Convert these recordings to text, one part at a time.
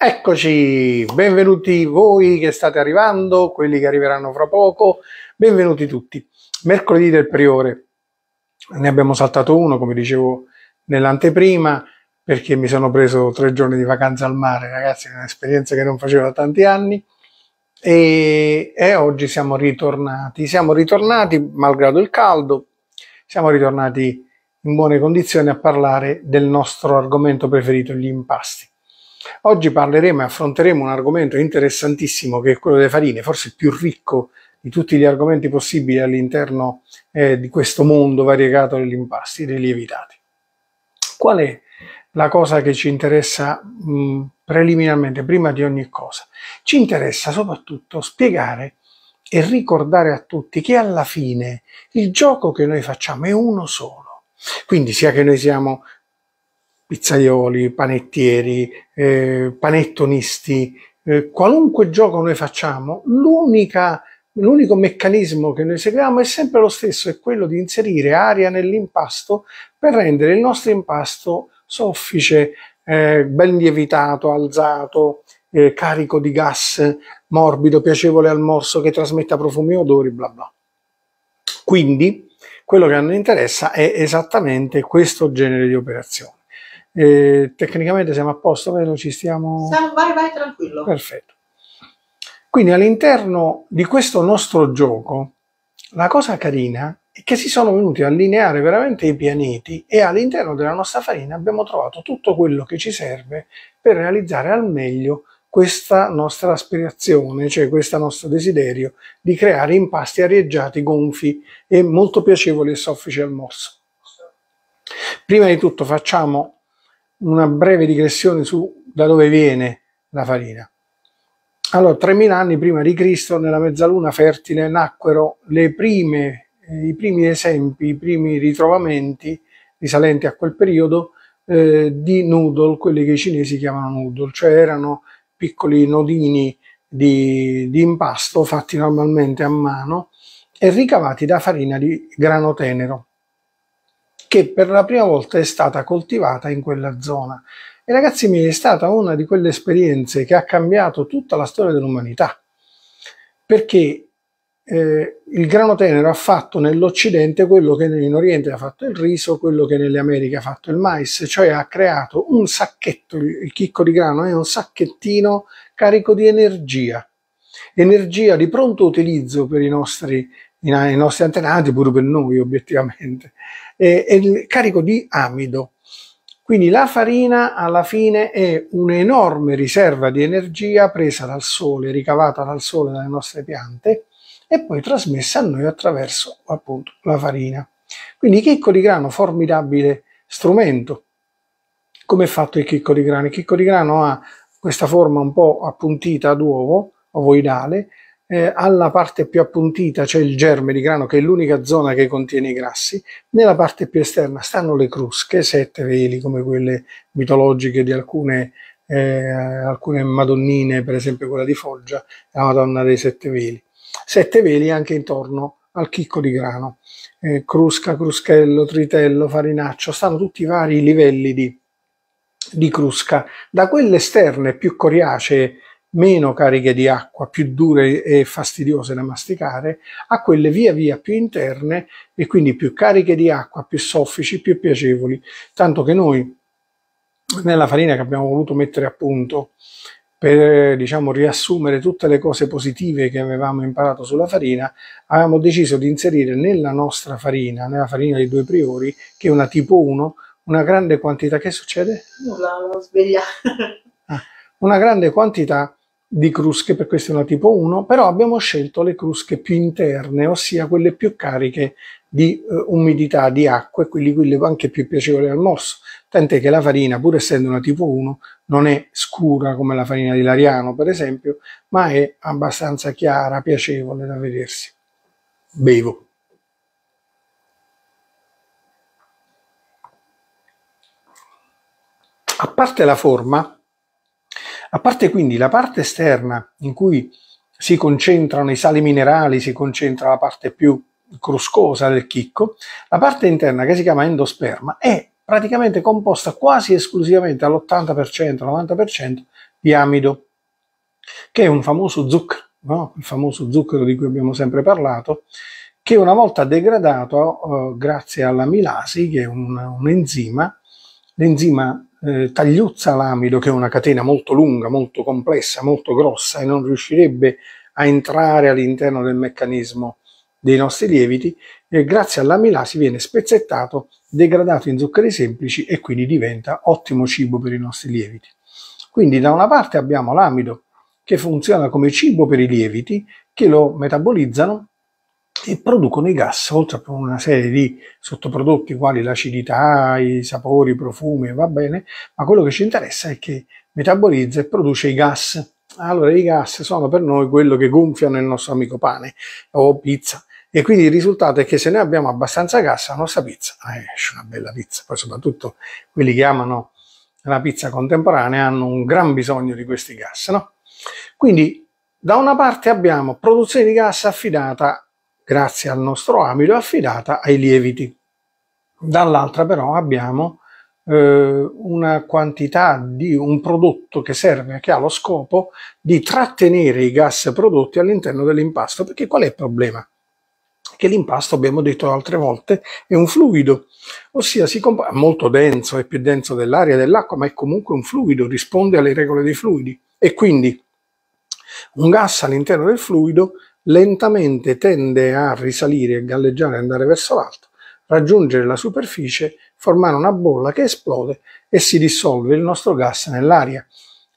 Eccoci, benvenuti voi che state arrivando, quelli che arriveranno fra poco, benvenuti tutti. Mercoledì del Priore, ne abbiamo saltato uno, come dicevo nell'anteprima, perché mi sono preso tre giorni di vacanza al mare, ragazzi, è un'esperienza che non facevo da tanti anni. E, e, oggi siamo ritornati. Siamo ritornati, malgrado il caldo, siamo ritornati in buone condizioni a parlare del nostro argomento preferito, gli impasti. Oggi parleremo e affronteremo un argomento interessantissimo che è quello delle farine, forse il più ricco di tutti gli argomenti possibili all'interno eh, di questo mondo variegato degli impasti e dei lievitati. Qual è la cosa che ci interessa mh, mm, preliminarmente, prima di ogni cosa? Ci interessa soprattutto spiegare e ricordare a tutti che alla fine il gioco che noi facciamo è uno solo. Quindi sia che noi siamo pizzaioli, panettieri, eh, panettonisti, eh, qualunque gioco noi facciamo, l'unico meccanismo che noi seguiamo è sempre lo stesso, è quello di inserire aria nell'impasto per rendere il nostro impasto soffice, eh, ben lievitato, alzato, eh, carico di gas, morbido, piacevole al morso, che trasmetta profumi e odori, bla bla. Quindi quello che a noi interessa è esattamente questo genere di operazioni. Eh, tecnicamente siamo a posto, vero? Ci stiamo... Siamo, vai, vai, tranquillo. Perfetto. Quindi all'interno di questo nostro gioco, la cosa carina è che si sono venuti a allineare veramente i pianeti e all'interno della nostra farina abbiamo trovato tutto quello che ci serve per realizzare al meglio questa nostra aspirazione, cioè questo nostro desiderio di creare impasti arieggiati, gonfi e molto piacevoli e soffici al morso. Prima di tutto facciamo una breve digressione su da dove viene la farina. Allora, 3000 anni prima di Cristo, nella mezzaluna fertile, nacquero prime, eh, i primi esempi, i primi ritrovamenti risalenti a quel periodo eh, di noodle, quelli che i cinesi chiamano noodle, cioè erano piccoli nodini di, di impasto fatti normalmente a mano e ricavati da farina di grano tenero che per la prima volta è stata coltivata in quella zona. E ragazzi miei, è stata una di quelle esperienze che ha cambiato tutta la storia dell'umanità, perché eh, il grano tenero ha fatto nell'Occidente quello che in Oriente ha fatto il riso, quello che nelle Americhe ha fatto il mais, cioè ha creato un sacchetto, il chicco di grano è un sacchettino carico di energia, energia di pronto utilizzo per i nostri i nostri antenati, pure per noi obiettivamente, è, è carico di amido. Quindi la farina alla fine è un'enorme riserva di energia presa dal sole, ricavata dal sole dalle nostre piante e poi trasmessa a noi attraverso appunto la farina. Quindi chicco di grano, formidabile strumento. Come è fatto il chicco di grano? Il chicco di grano ha questa forma un po' appuntita ad uovo, ovoidale, eh, alla parte più appuntita c'è cioè il germe di grano che è l'unica zona che contiene i grassi, nella parte più esterna stanno le crusche, sette veli come quelle mitologiche di alcune, eh, alcune madonnine, per esempio quella di Foggia, la Madonna dei Sette Veli. Sette veli anche intorno al chicco di grano, eh, crusca, cruschello, tritello, farinaccio, stanno tutti i vari livelli di, di crusca, da quelle esterne più coriacee meno cariche di acqua, più dure e fastidiose da masticare, a quelle via via più interne e quindi più cariche di acqua, più soffici, più piacevoli, tanto che noi nella farina che abbiamo voluto mettere a punto per diciamo, riassumere tutte le cose positive che avevamo imparato sulla farina, avevamo deciso di inserire nella nostra farina, nella farina dei due priori, che è una tipo 1, una grande quantità, che succede? Nulla, no, svegliata. Ah, una grande quantità di crusche, per questo è una tipo 1, però abbiamo scelto le crusche più interne, ossia quelle più cariche di eh, umidità, di acqua e quindi quelle anche più piacevoli al morso, tant'è che la farina, pur essendo una tipo 1, non è scura come la farina di Lariano, per esempio, ma è abbastanza chiara, piacevole da vedersi. Bevo. A parte la forma, a parte quindi la parte esterna in cui si concentrano i sali minerali, si concentra la parte più cruscosa del chicco, la parte interna che si chiama endosperma è praticamente composta quasi esclusivamente all'80%, 90% di amido, che è un famoso zucchero, no? il famoso zucchero di cui abbiamo sempre parlato, che una volta degradato eh, grazie alla milasi, che è un, un enzima, l'enzima eh, tagliuzza l'amido, che è una catena molto lunga, molto complessa, molto grossa e non riuscirebbe a entrare all'interno del meccanismo dei nostri lieviti, eh, grazie all'amilasi viene spezzettato, degradato in zuccheri semplici e quindi diventa ottimo cibo per i nostri lieviti. Quindi da una parte abbiamo l'amido che funziona come cibo per i lieviti che lo metabolizzano e producono i gas, oltre a una serie di sottoprodotti quali l'acidità, i sapori, i profumi, va bene, ma quello che ci interessa è che metabolizza e produce i gas. Allora i gas sono per noi quello che gonfiano il nostro amico pane o pizza. E quindi il risultato è che se noi abbiamo abbastanza gas, la nostra pizza eh, esce una bella pizza. Poi soprattutto quelli che amano la pizza contemporanea hanno un gran bisogno di questi gas. No? Quindi da una parte abbiamo produzione di gas affidata grazie al nostro amido, affidata ai lieviti. Dall'altra però abbiamo eh, una quantità di un prodotto che serve, che ha lo scopo di trattenere i gas prodotti all'interno dell'impasto. Perché qual è il problema? Che l'impasto, abbiamo detto altre volte, è un fluido, ossia si comp- molto denso, è più denso dell'aria e dell'acqua, ma è comunque un fluido, risponde alle regole dei fluidi. E quindi un gas all'interno del fluido lentamente tende a risalire e galleggiare e andare verso l'alto, raggiungere la superficie, formare una bolla che esplode e si dissolve il nostro gas nell'aria.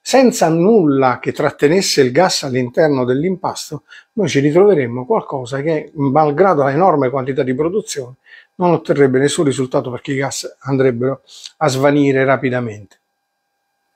Senza nulla che trattenesse il gas all'interno dell'impasto, noi ci ritroveremmo qualcosa che, malgrado l'enorme quantità di produzione, non otterrebbe nessun risultato perché i gas andrebbero a svanire rapidamente.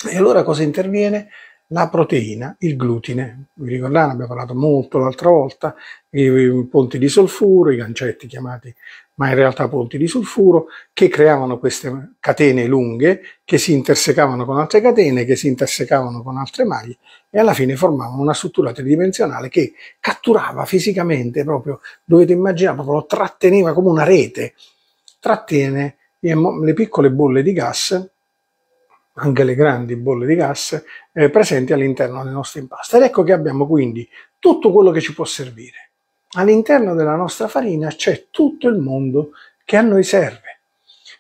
E allora cosa interviene? la proteina, il glutine. Vi ricordate, abbiamo parlato molto l'altra volta, i ponti di solfuro, i gancetti chiamati, ma in realtà ponti di solfuro, che creavano queste catene lunghe che si intersecavano con altre catene, che si intersecavano con altre maglie e alla fine formavano una struttura tridimensionale che catturava fisicamente proprio, dovete immaginare, proprio lo tratteneva come una rete, trattiene le piccole bolle di gas anche le grandi bolle di gas eh, presenti all'interno del nostro impasto. Ed ecco che abbiamo quindi tutto quello che ci può servire. All'interno della nostra farina c'è tutto il mondo che a noi serve.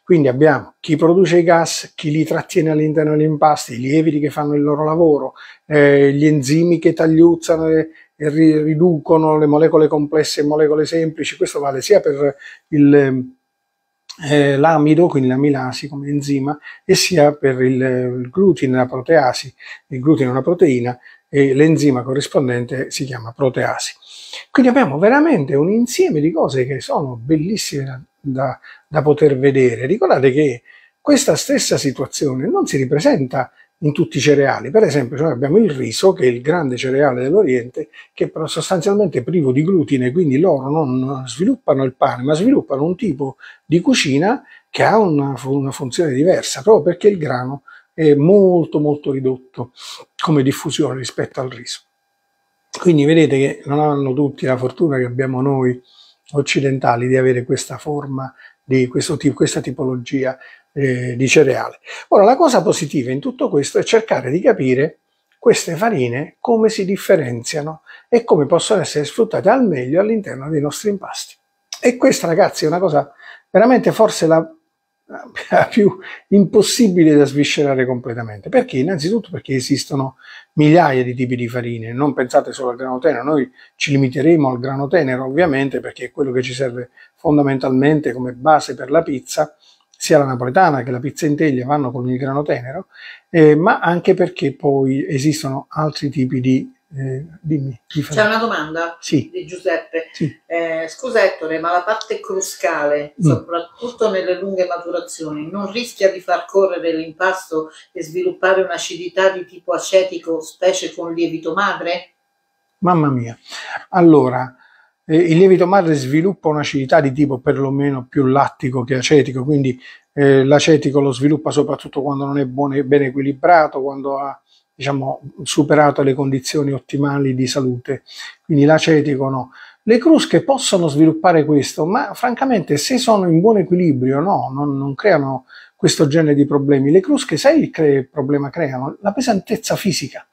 Quindi abbiamo chi produce i gas, chi li trattiene all'interno degli impasti, i lieviti che fanno il loro lavoro, eh, gli enzimi che tagliuzzano e, e riducono le molecole complesse in molecole semplici. Questo vale sia per il eh, l'amido, quindi l'amilasi come enzima, e sia per il, il glutine, la proteasi. Il glutine è una proteina e l'enzima corrispondente si chiama proteasi. Quindi abbiamo veramente un insieme di cose che sono bellissime da, da, da poter vedere. Ricordate che questa stessa situazione non si ripresenta in tutti i cereali. Per esempio, noi abbiamo il riso, che è il grande cereale dell'Oriente, che però sostanzialmente è privo di glutine, quindi loro non sviluppano il pane, ma sviluppano un tipo di cucina che ha una, una funzione diversa, proprio perché il grano è molto molto ridotto come diffusione rispetto al riso. Quindi vedete che non hanno tutti la fortuna che abbiamo noi occidentali di avere questa forma, di questo, questa tipologia eh, di cereale. Ora, la cosa positiva in tutto questo è cercare di capire queste farine come si differenziano e come possono essere sfruttate al meglio all'interno dei nostri impasti. E questa, ragazzi, è una cosa veramente forse la, la più impossibile da sviscerare completamente. Perché? Innanzitutto perché esistono migliaia di tipi di farine, non pensate solo al grano tenero, noi ci limiteremo al grano tenero ovviamente perché è quello che ci serve fondamentalmente come base per la pizza, sia la napoletana che la pizza in teglia vanno con il grano tenero, eh, ma anche perché poi esistono altri tipi di... Eh, dimmi, di C'è una domanda sì. di Giuseppe. Sì. Eh, scusa Ettore, ma la parte cruscale, mm. soprattutto nelle lunghe maturazioni, non rischia di far correre l'impasto e sviluppare un'acidità di tipo acetico, specie con lievito madre? Mamma mia. Allora, eh, il lievito madre sviluppa un'acidità di tipo perlomeno più lattico che acetico, quindi eh, l'acetico lo sviluppa soprattutto quando non è buone, ben equilibrato, quando ha diciamo, superato le condizioni ottimali di salute, quindi l'acetico no. Le crusche possono sviluppare questo, ma francamente se sono in buon equilibrio no, non, non creano questo genere di problemi. Le crusche, sai il cre- problema creano? La pesantezza fisica.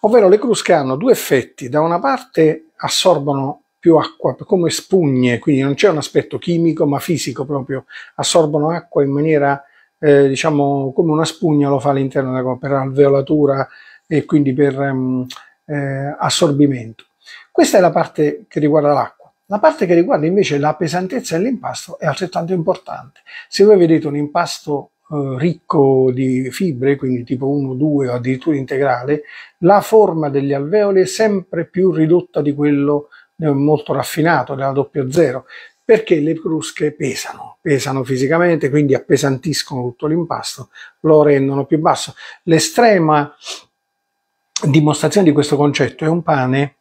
Ovvero le crusche hanno due effetti, da una parte assorbono più acqua, come spugne, quindi non c'è un aspetto chimico ma fisico proprio, assorbono acqua in maniera eh, diciamo come una spugna lo fa all'interno della gomma per alveolatura e quindi per um, eh, assorbimento. Questa è la parte che riguarda l'acqua. La parte che riguarda invece la pesantezza dell'impasto è altrettanto importante. Se voi vedete un impasto eh, ricco di fibre, quindi tipo 1, 2 o addirittura integrale, la forma degli alveoli è sempre più ridotta di quello che molto raffinato della zero, perché le crusche pesano, pesano fisicamente, quindi appesantiscono tutto l'impasto, lo rendono più basso. L'estrema dimostrazione di questo concetto è un pane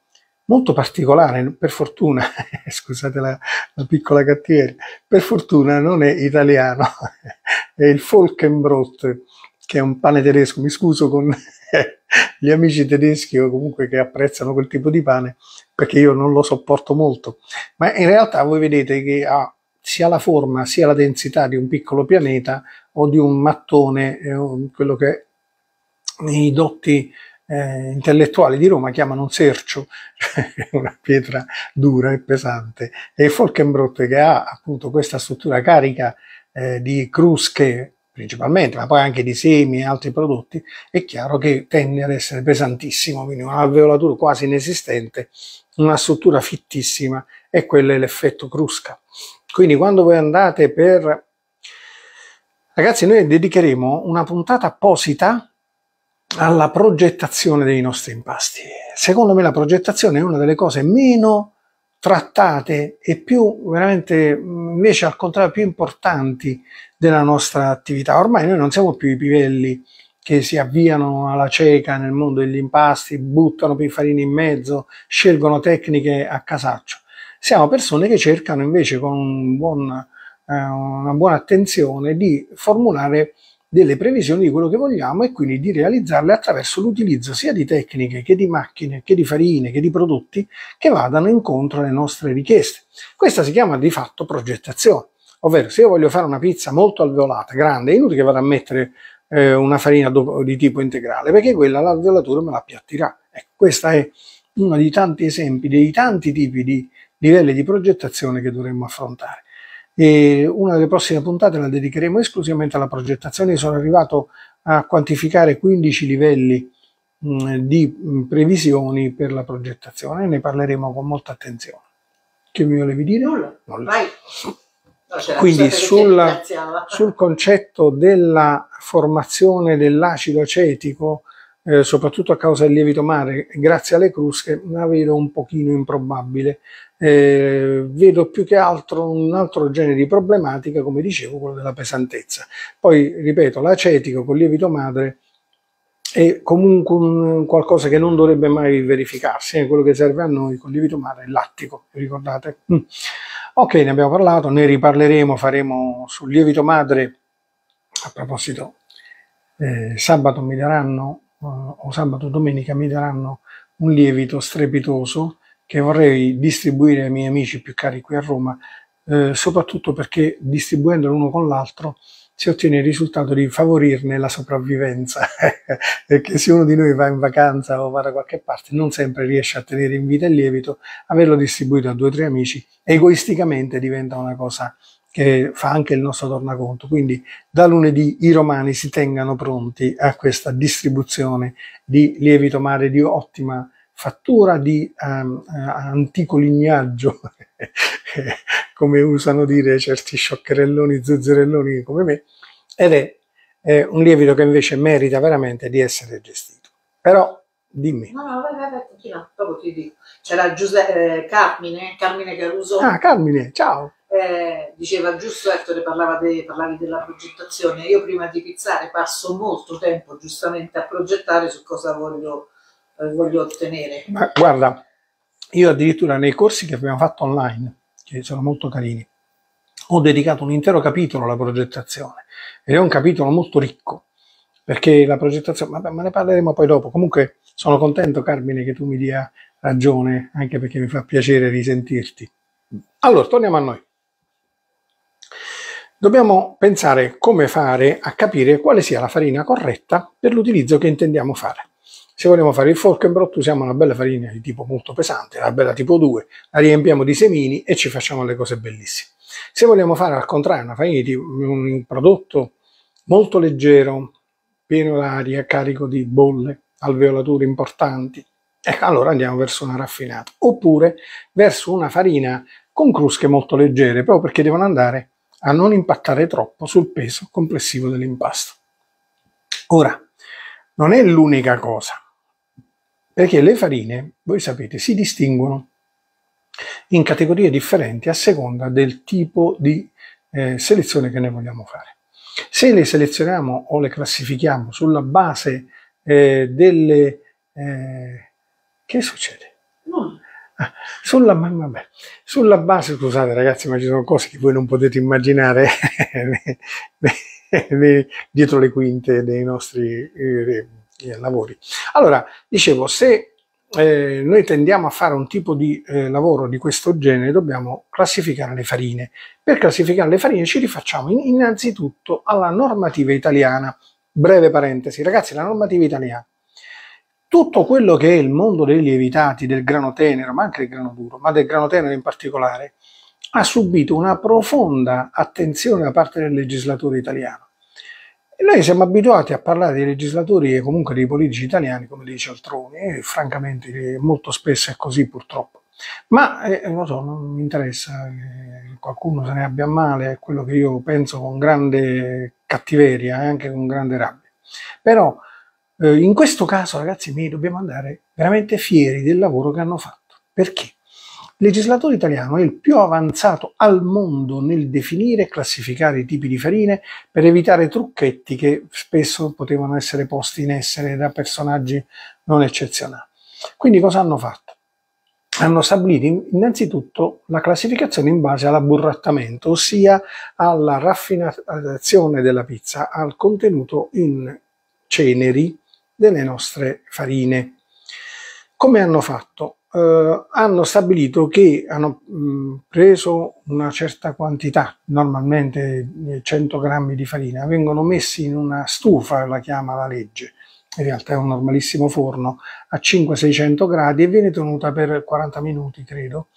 molto particolare, per fortuna, scusate la, la piccola cattiveria, per fortuna non è italiano, è il Folkenbrot, che è un pane tedesco, mi scuso con gli amici tedeschi o comunque che apprezzano quel tipo di pane, perché io non lo sopporto molto, ma in realtà voi vedete che ha sia la forma sia la densità di un piccolo pianeta o di un mattone, eh, quello che i dotti eh, intellettuali di Roma chiamano un sercio, una pietra dura e pesante. E Folkenbrot che ha appunto questa struttura carica eh, di crusche principalmente, ma poi anche di semi e altri prodotti, è chiaro che tende ad essere pesantissimo, quindi un alveolatura quasi inesistente una struttura fittissima e quello è l'effetto crusca. Quindi quando voi andate per... Ragazzi, noi dedicheremo una puntata apposita alla progettazione dei nostri impasti. Secondo me la progettazione è una delle cose meno trattate e più veramente invece al contrario più importanti della nostra attività. Ormai noi non siamo più i pivelli che si avviano alla cieca nel mondo degli impasti, buttano più farina in mezzo, scelgono tecniche a casaccio. Siamo persone che cercano invece con un buon, eh, una buona attenzione di formulare delle previsioni di quello che vogliamo e quindi di realizzarle attraverso l'utilizzo sia di tecniche che di macchine, che di farine, che di prodotti che vadano incontro alle nostre richieste. Questa si chiama di fatto progettazione. Ovvero, se io voglio fare una pizza molto alveolata, grande, è inutile che vada a mettere eh, una farina do, di tipo integrale, perché quella la violatore me la appiattirà. Ecco, questo è uno dei tanti esempi, dei tanti tipi di livelli di progettazione che dovremmo affrontare. E una delle prossime puntate la dedicheremo esclusivamente alla progettazione. sono arrivato a quantificare 15 livelli mh, mm, di mh, mm, previsioni per la progettazione, ne parleremo con molta attenzione. Che mi volevi dire? Nulla. Nulla. Vai. Quindi sulla, sul concetto della formazione dell'acido acetico, eh, soprattutto a causa del lievito mare, grazie alle crusche, la vedo un pochino improbabile. Eh, vedo più che altro un altro genere di problematica, come dicevo, quello della pesantezza. Poi, ripeto, l'acetico con lievito madre è comunque un, qualcosa che non dovrebbe mai verificarsi, eh, quello che serve a noi con lievito madre è l'attico, ricordate? Mm. Ok, ne abbiamo parlato, ne riparleremo, faremo sul lievito madre. A proposito, eh, sabato mi daranno, eh, o sabato domenica mi daranno un lievito strepitoso che vorrei distribuire ai miei amici più cari qui a Roma, eh, soprattutto perché distribuendolo uno con l'altro si ottiene il risultato di favorirne la sopravvivenza, perché se uno di noi va in vacanza o va da qualche parte non sempre riesce a tenere in vita il lievito, averlo distribuito a due o tre amici egoisticamente diventa una cosa che fa anche il nostro tornaconto. Quindi da lunedì i romani si tengano pronti a questa distribuzione di lievito mare di ottima fattura, di um, antico lignaggio come usano dire certi scioccherelloni, zuzzerelloni come me, ed è, è un lievito che invece merita veramente di essere gestito. Però dimmi. No, no, vai, vai, vai, continua, dopo ti dico. C'era Giuseppe eh, Carmine, Carmine Caruso. Ah, Carmine, ciao. Eh, diceva giusto Ettore, de, parlavi della progettazione. Io prima di pizzare passo molto tempo giustamente a progettare su cosa voglio, eh, voglio ottenere. Ma guarda, io addirittura nei corsi che abbiamo fatto online, che sono molto carini, ho dedicato un intero capitolo alla progettazione ed è un capitolo molto ricco perché la progettazione, vabbè, ma ne parleremo poi dopo. Comunque sono contento, Carmine, che tu mi dia ragione, anche perché mi fa piacere risentirti. Allora, torniamo a noi. Dobbiamo pensare come fare a capire quale sia la farina corretta per l'utilizzo che intendiamo fare se vogliamo fare il fork and broth usiamo una bella farina di tipo molto pesante, la bella tipo 2, la riempiamo di semini e ci facciamo le cose bellissime. Se vogliamo fare al contrario una farina di un prodotto molto leggero, pieno d'aria, carico di bolle, alveolature importanti, ecco, allora andiamo verso una raffinata, oppure verso una farina con crusche molto leggere, proprio perché devono andare a non impattare troppo sul peso complessivo dell'impasto. Ora, non è l'unica cosa, perché le farine, voi sapete, si distinguono in categorie differenti a seconda del tipo di eh, selezione che noi vogliamo fare. Se le selezioniamo o le classifichiamo sulla base eh, delle... Eh, che succede? Ah, sulla, vabbè, sulla, base, scusate ragazzi, ma ci sono cose che voi non potete immaginare dietro le quinte dei nostri eh, eh, lavori. Allora, dicevo, se eh, noi tendiamo a fare un tipo di eh, lavoro di questo genere, dobbiamo classificare le farine. Per classificare le farine ci rifacciamo innanzitutto alla normativa italiana. Breve parentesi, ragazzi, la normativa italiana. Tutto quello che è il mondo dei lievitati, del grano tenero, ma anche del grano duro, ma del grano tenero in particolare, ha subito una profonda attenzione da parte del legislatore italiano noi siamo abituati a parlare dei legislatori e comunque dei politici italiani come dice cialtroni, e francamente molto spesso è così purtroppo. Ma eh, non so, non mi interessa che eh, qualcuno se ne abbia male, è quello che io penso con grande cattiveria e anche con grande rabbia. Però eh, in questo caso, ragazzi noi dobbiamo andare veramente fieri del lavoro che hanno fatto. Perché? legislatore italiano è il più avanzato al mondo nel definire e classificare i tipi di farine per evitare trucchetti che spesso potevano essere posti in essere da personaggi non eccezionali. Quindi cosa hanno fatto? Hanno stabilito innanzitutto la classificazione in base all'abburrattamento, ossia alla raffinazione della pizza, al contenuto in ceneri delle nostre farine. Come hanno fatto? Eh, hanno stabilito che hanno mh, mm, preso una certa quantità, normalmente 100 eh, grammi di farina, vengono messi in una stufa, la chiama la legge, in realtà è un normalissimo forno a 500-600 gradi e viene tenuta per 40 minuti credo.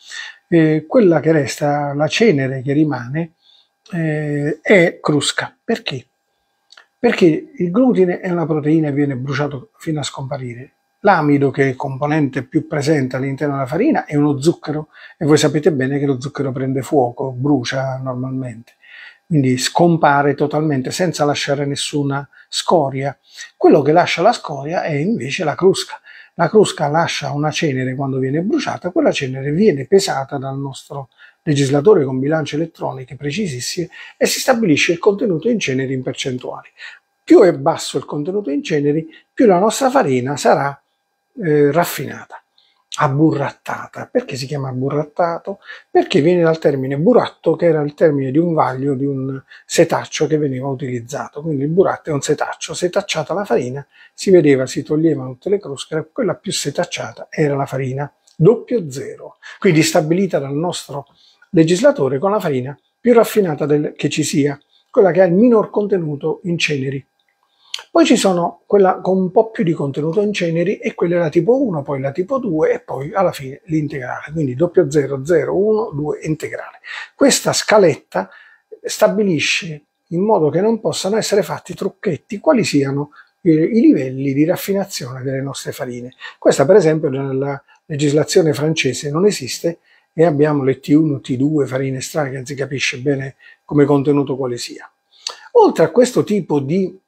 E quella che resta, la cenere che rimane, eh, è crusca. Perché? Perché il glutine è una proteina e viene bruciato fino a scomparire. L'amido, che è il componente più presente all'interno della farina, è uno zucchero e voi sapete bene che lo zucchero prende fuoco, brucia normalmente, quindi scompare totalmente senza lasciare nessuna scoria. Quello che lascia la scoria è invece la crusca. La crusca lascia una cenere quando viene bruciata, quella cenere viene pesata dal nostro legislatore con bilanci elettroniche precisissime e si stabilisce il contenuto in ceneri in percentuali. Più è basso il contenuto in ceneri, più la nostra farina sarà eh, raffinata, abburrattata. Perché si chiama abburrattato? Perché viene dal termine buratto, che era il termine di un vaglio, di un setaccio che veniva utilizzato. Quindi il buratto è un setaccio. Setacciata la farina, si vedeva, si toglievano tutte le crosche, quella più setacciata era la farina, doppio zero. Quindi stabilita dal nostro legislatore con la farina più raffinata del, che ci sia, quella che ha il minor contenuto in ceneri poi ci sono quella con un po' più di contenuto in ceneri e quella la tipo 1, poi la tipo 2 e poi alla fine l'integrale, quindi 00, 0, 1, 2 integrale. Questa scaletta stabilisce in modo che non possano essere fatti trucchetti quali siano i livelli di raffinazione delle nostre farine. Questa per esempio nella legislazione francese non esiste e abbiamo le T1, T2, farine strane che non si capisce bene come contenuto quale sia. Oltre a questo tipo di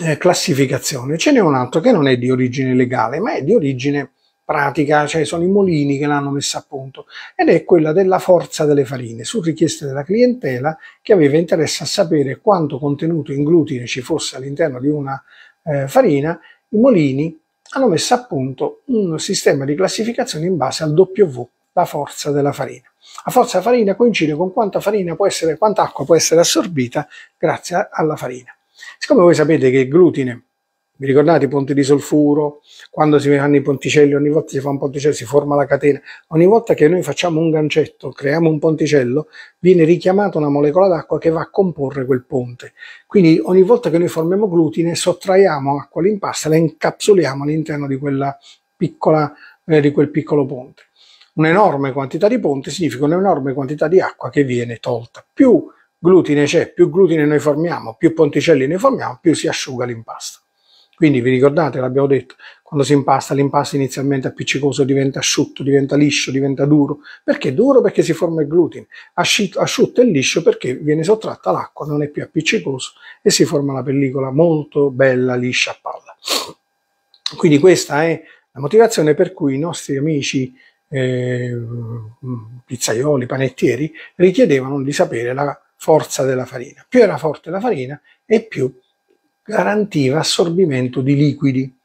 eh, classificazione. Ce n'è un altro che non è di origine legale, ma è di origine pratica, cioè sono i molini che l'hanno messa a punto, ed è quella della forza delle farine, su richiesta della clientela che aveva interesse a sapere quanto contenuto in glutine ci fosse all'interno di una eh, farina, i molini hanno messo a punto un sistema di classificazione in base al W, la forza della farina. La forza della farina coincide con quanta farina può essere, quanta acqua può essere assorbita grazie alla farina. Siccome voi sapete che il glutine, vi ricordate i ponti di solfuro, quando si fanno i ponticelli, ogni volta si fa un ponticello si forma la catena, ogni volta che noi facciamo un gancetto, creiamo un ponticello, viene richiamata una molecola d'acqua che va a comporre quel ponte. Quindi ogni volta che noi formiamo glutine, sottraiamo acqua all'impasto e la incapsuliamo all'interno di, piccola, eh, di quel piccolo ponte un'enorme quantità di ponte significa un'enorme quantità di acqua che viene tolta, più glutine c'è, più glutine noi formiamo, più ponticelli noi formiamo, più si asciuga l'impasto. Quindi vi ricordate, l'abbiamo detto, quando si impasta, l'impasto inizialmente appiccicoso diventa asciutto, diventa liscio, diventa duro. Perché duro? Perché si forma il glutine. Asciutto e liscio perché viene sottratta l'acqua, non è più appiccicoso e si forma la pellicola molto bella, liscia a palla. Quindi questa è la motivazione per cui i nostri amici eh, pizzaioli, panettieri richiedevano di sapere la forza della farina. Più era forte la farina e più garantiva assorbimento di liquidi.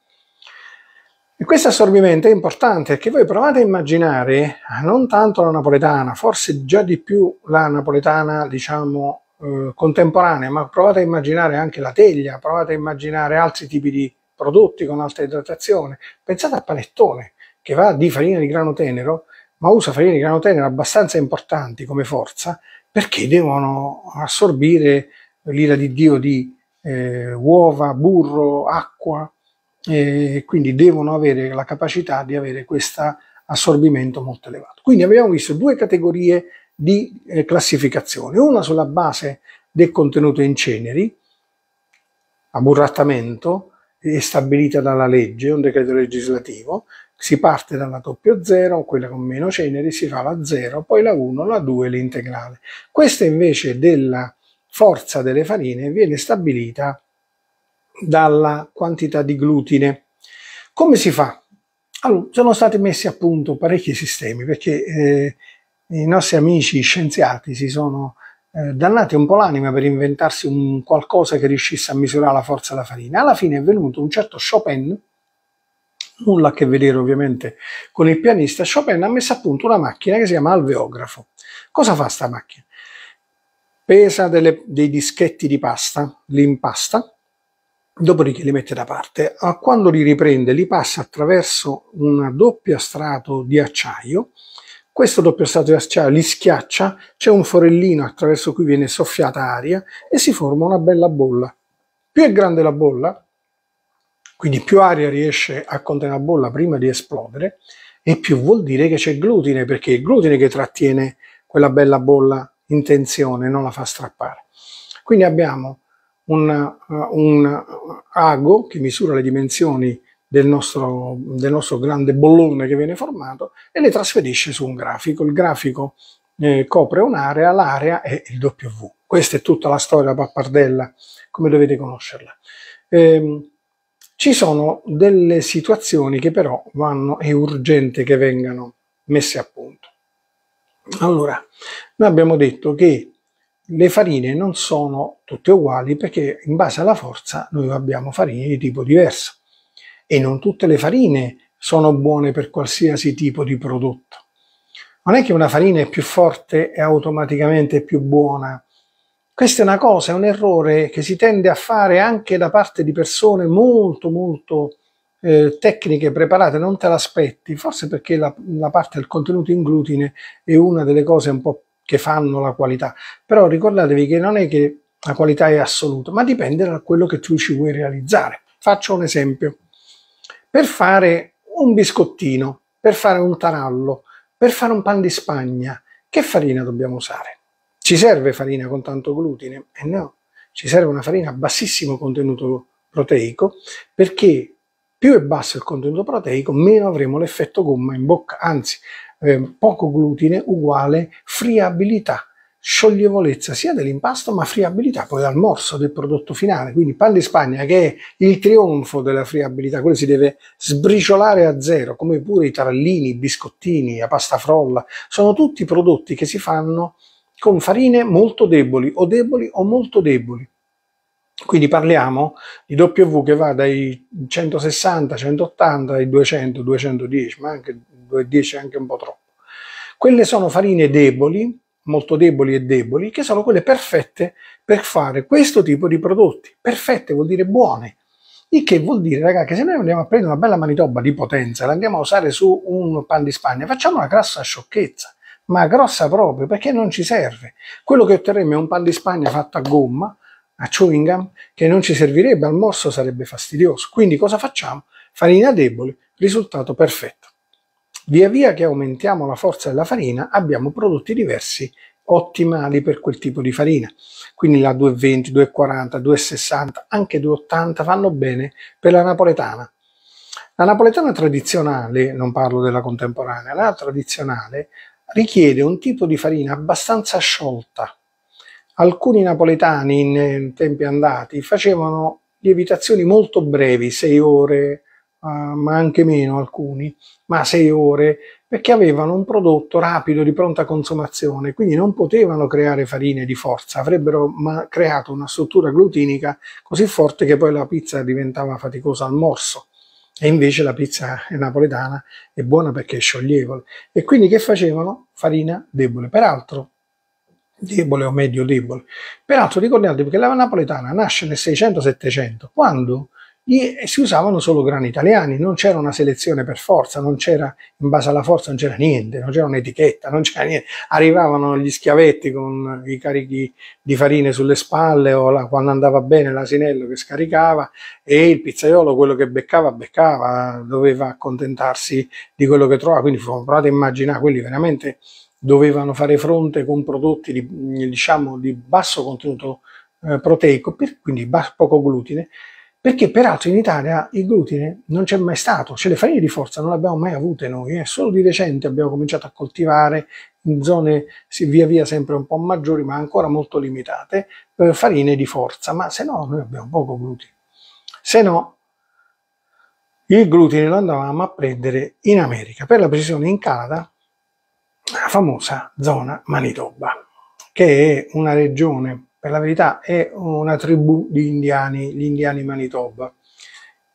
E questo assorbimento è importante perché voi provate a immaginare eh, non tanto la napoletana, forse già di più la napoletana, diciamo, eh, contemporanea, ma provate a immaginare anche la teglia, provate a immaginare altri tipi di prodotti con alta idratazione. Pensate al panettone che va di farina di grano tenero, ma usa farina di grano tenero abbastanza importanti come forza perché devono assorbire l'ira di Dio di eh, uova, burro, acqua, e quindi devono avere la capacità di avere questo assorbimento molto elevato. Quindi abbiamo visto due categorie di eh, classificazione, una sulla base del contenuto in ceneri, a burrattamento, è stabilita dalla legge, un decreto legislativo, si parte dalla doppio 0, quella con meno ceneri, si fa la 0, poi la 1, la 2 e l'integrale. Questa invece della forza delle farine viene stabilita dalla quantità di glutine. Come si fa? Allora, sono stati messi a punto parecchi sistemi perché eh, i nostri amici scienziati si sono eh, dannati un po' l'anima per inventarsi un qualcosa che riuscisse a misurare la forza della farina. Alla fine è venuto un certo Chopin nulla a che vedere ovviamente con il pianista, Chopin ha messo a punto una macchina che si chiama alveografo. Cosa fa questa macchina? Pesa delle, dei dischetti di pasta, li impasta, dopodiché li mette da parte. Quando li riprende, li passa attraverso un doppio strato di acciaio. Questo doppio strato di acciaio li schiaccia, c'è un forellino attraverso cui viene soffiata aria e si forma una bella bolla. Più è grande la bolla, quindi più aria riesce a contenere la bolla prima di esplodere e più vuol dire che c'è glutine, perché è il glutine che trattiene quella bella bolla in tensione, non la fa strappare. Quindi abbiamo un, uh, un ago che misura le dimensioni del nostro, del nostro, grande bollone che viene formato e le trasferisce su un grafico. Il grafico eh, copre un'area, l'area è il W. Questa è tutta la storia pappardella, come dovete conoscerla. Ehm, ci sono delle situazioni che però vanno, è urgente che vengano messe a punto. Allora, noi abbiamo detto che le farine non sono tutte uguali perché in base alla forza noi abbiamo farine di tipo diverso e non tutte le farine sono buone per qualsiasi tipo di prodotto. Non è che una farina è più forte e automaticamente più buona questa è una cosa, è un errore che si tende a fare anche da parte di persone molto, molto eh, tecniche preparate, non te l'aspetti, forse perché la, la parte del contenuto in glutine è una delle cose un po' che fanno la qualità. Però ricordatevi che non è che la qualità è assoluta, ma dipende da quello che tu ci vuoi realizzare. Faccio un esempio. Per fare un biscottino, per fare un tarallo, per fare un pan di spagna, che farina dobbiamo usare? Ci serve farina con tanto glutine? Eh no, ci serve una farina a bassissimo contenuto proteico perché più è basso il contenuto proteico, meno avremo l'effetto gomma in bocca, anzi eh, poco glutine uguale friabilità, scioglievolezza sia dell'impasto ma friabilità poi dal morso del prodotto finale. Quindi pan di Spagna che è il trionfo della friabilità, quello si deve sbriciolare a zero, come pure i tarallini, i biscottini, la pasta frolla, sono tutti prodotti che si fanno con farine molto deboli o deboli o molto deboli. Quindi parliamo di W che va dai 160, 180 ai 200, 210, ma anche 210 è anche un po' troppo. Quelle sono farine deboli, molto deboli e deboli, che sono quelle perfette per fare questo tipo di prodotti. Perfette vuol dire buone, il che vuol dire, ragazzi, che se noi andiamo a prendere una bella manitoba di potenza e la andiamo a usare su un pan di Spagna, facciamo una grassa sciocchezza ma grossa proprio, perché non ci serve. Quello che otterremo è un pan di spagna fatto a gomma, a chewing gum, che non ci servirebbe al morso, sarebbe fastidioso. Quindi cosa facciamo? Farina debole, risultato perfetto. Via via che aumentiamo la forza della farina, abbiamo prodotti diversi ottimali per quel tipo di farina. Quindi la 220, 240, 260, anche 280 fanno bene per la napoletana. La napoletana tradizionale, non parlo della contemporanea, la tradizionale richiede un tipo di farina abbastanza sciolta. Alcuni napoletani in tempi andati facevano lievitazioni molto brevi, 6 ore, uh, ma anche meno alcuni, ma 6 ore, perché avevano un prodotto rapido di pronta consumazione, quindi non potevano creare farine di forza, avrebbero creato una struttura glutinica così forte che poi la pizza diventava faticosa al morso. E invece la pizza napoletana è buona perché è scioglievole. E quindi che facevano? Farina debole. Peraltro, debole o medio debole. Peraltro ricordatevi che la napoletana nasce nel 600-700, quando si usavano solo grani italiani, non c'era una selezione per forza, non c'era in base alla forza, non c'era niente, non c'era un'etichetta, non c'era niente. Arrivavano gli schiavetti con i carichi di farine sulle spalle o la, quando andava bene l'asinello che scaricava e il pizzaiolo quello che beccava, beccava, doveva accontentarsi di quello che trovava. Quindi provate a immaginare quelli veramente dovevano fare fronte con prodotti di, diciamo, di basso contenuto eh, proteico, per, quindi bas, poco glutine, perché peraltro in Italia il glutine non c'è mai stato, cioè le farine di forza non le abbiamo mai avute noi, eh. solo di recente abbiamo cominciato a coltivare in zone via via sempre un po' maggiori ma ancora molto limitate eh, farine di forza, ma se no noi abbiamo poco glutine. Se no il glutine lo andavamo a prendere in America, per la precisione in Canada, la famosa zona Manitoba, che è una regione per la verità è una tribù di indiani, gli indiani Manitoba,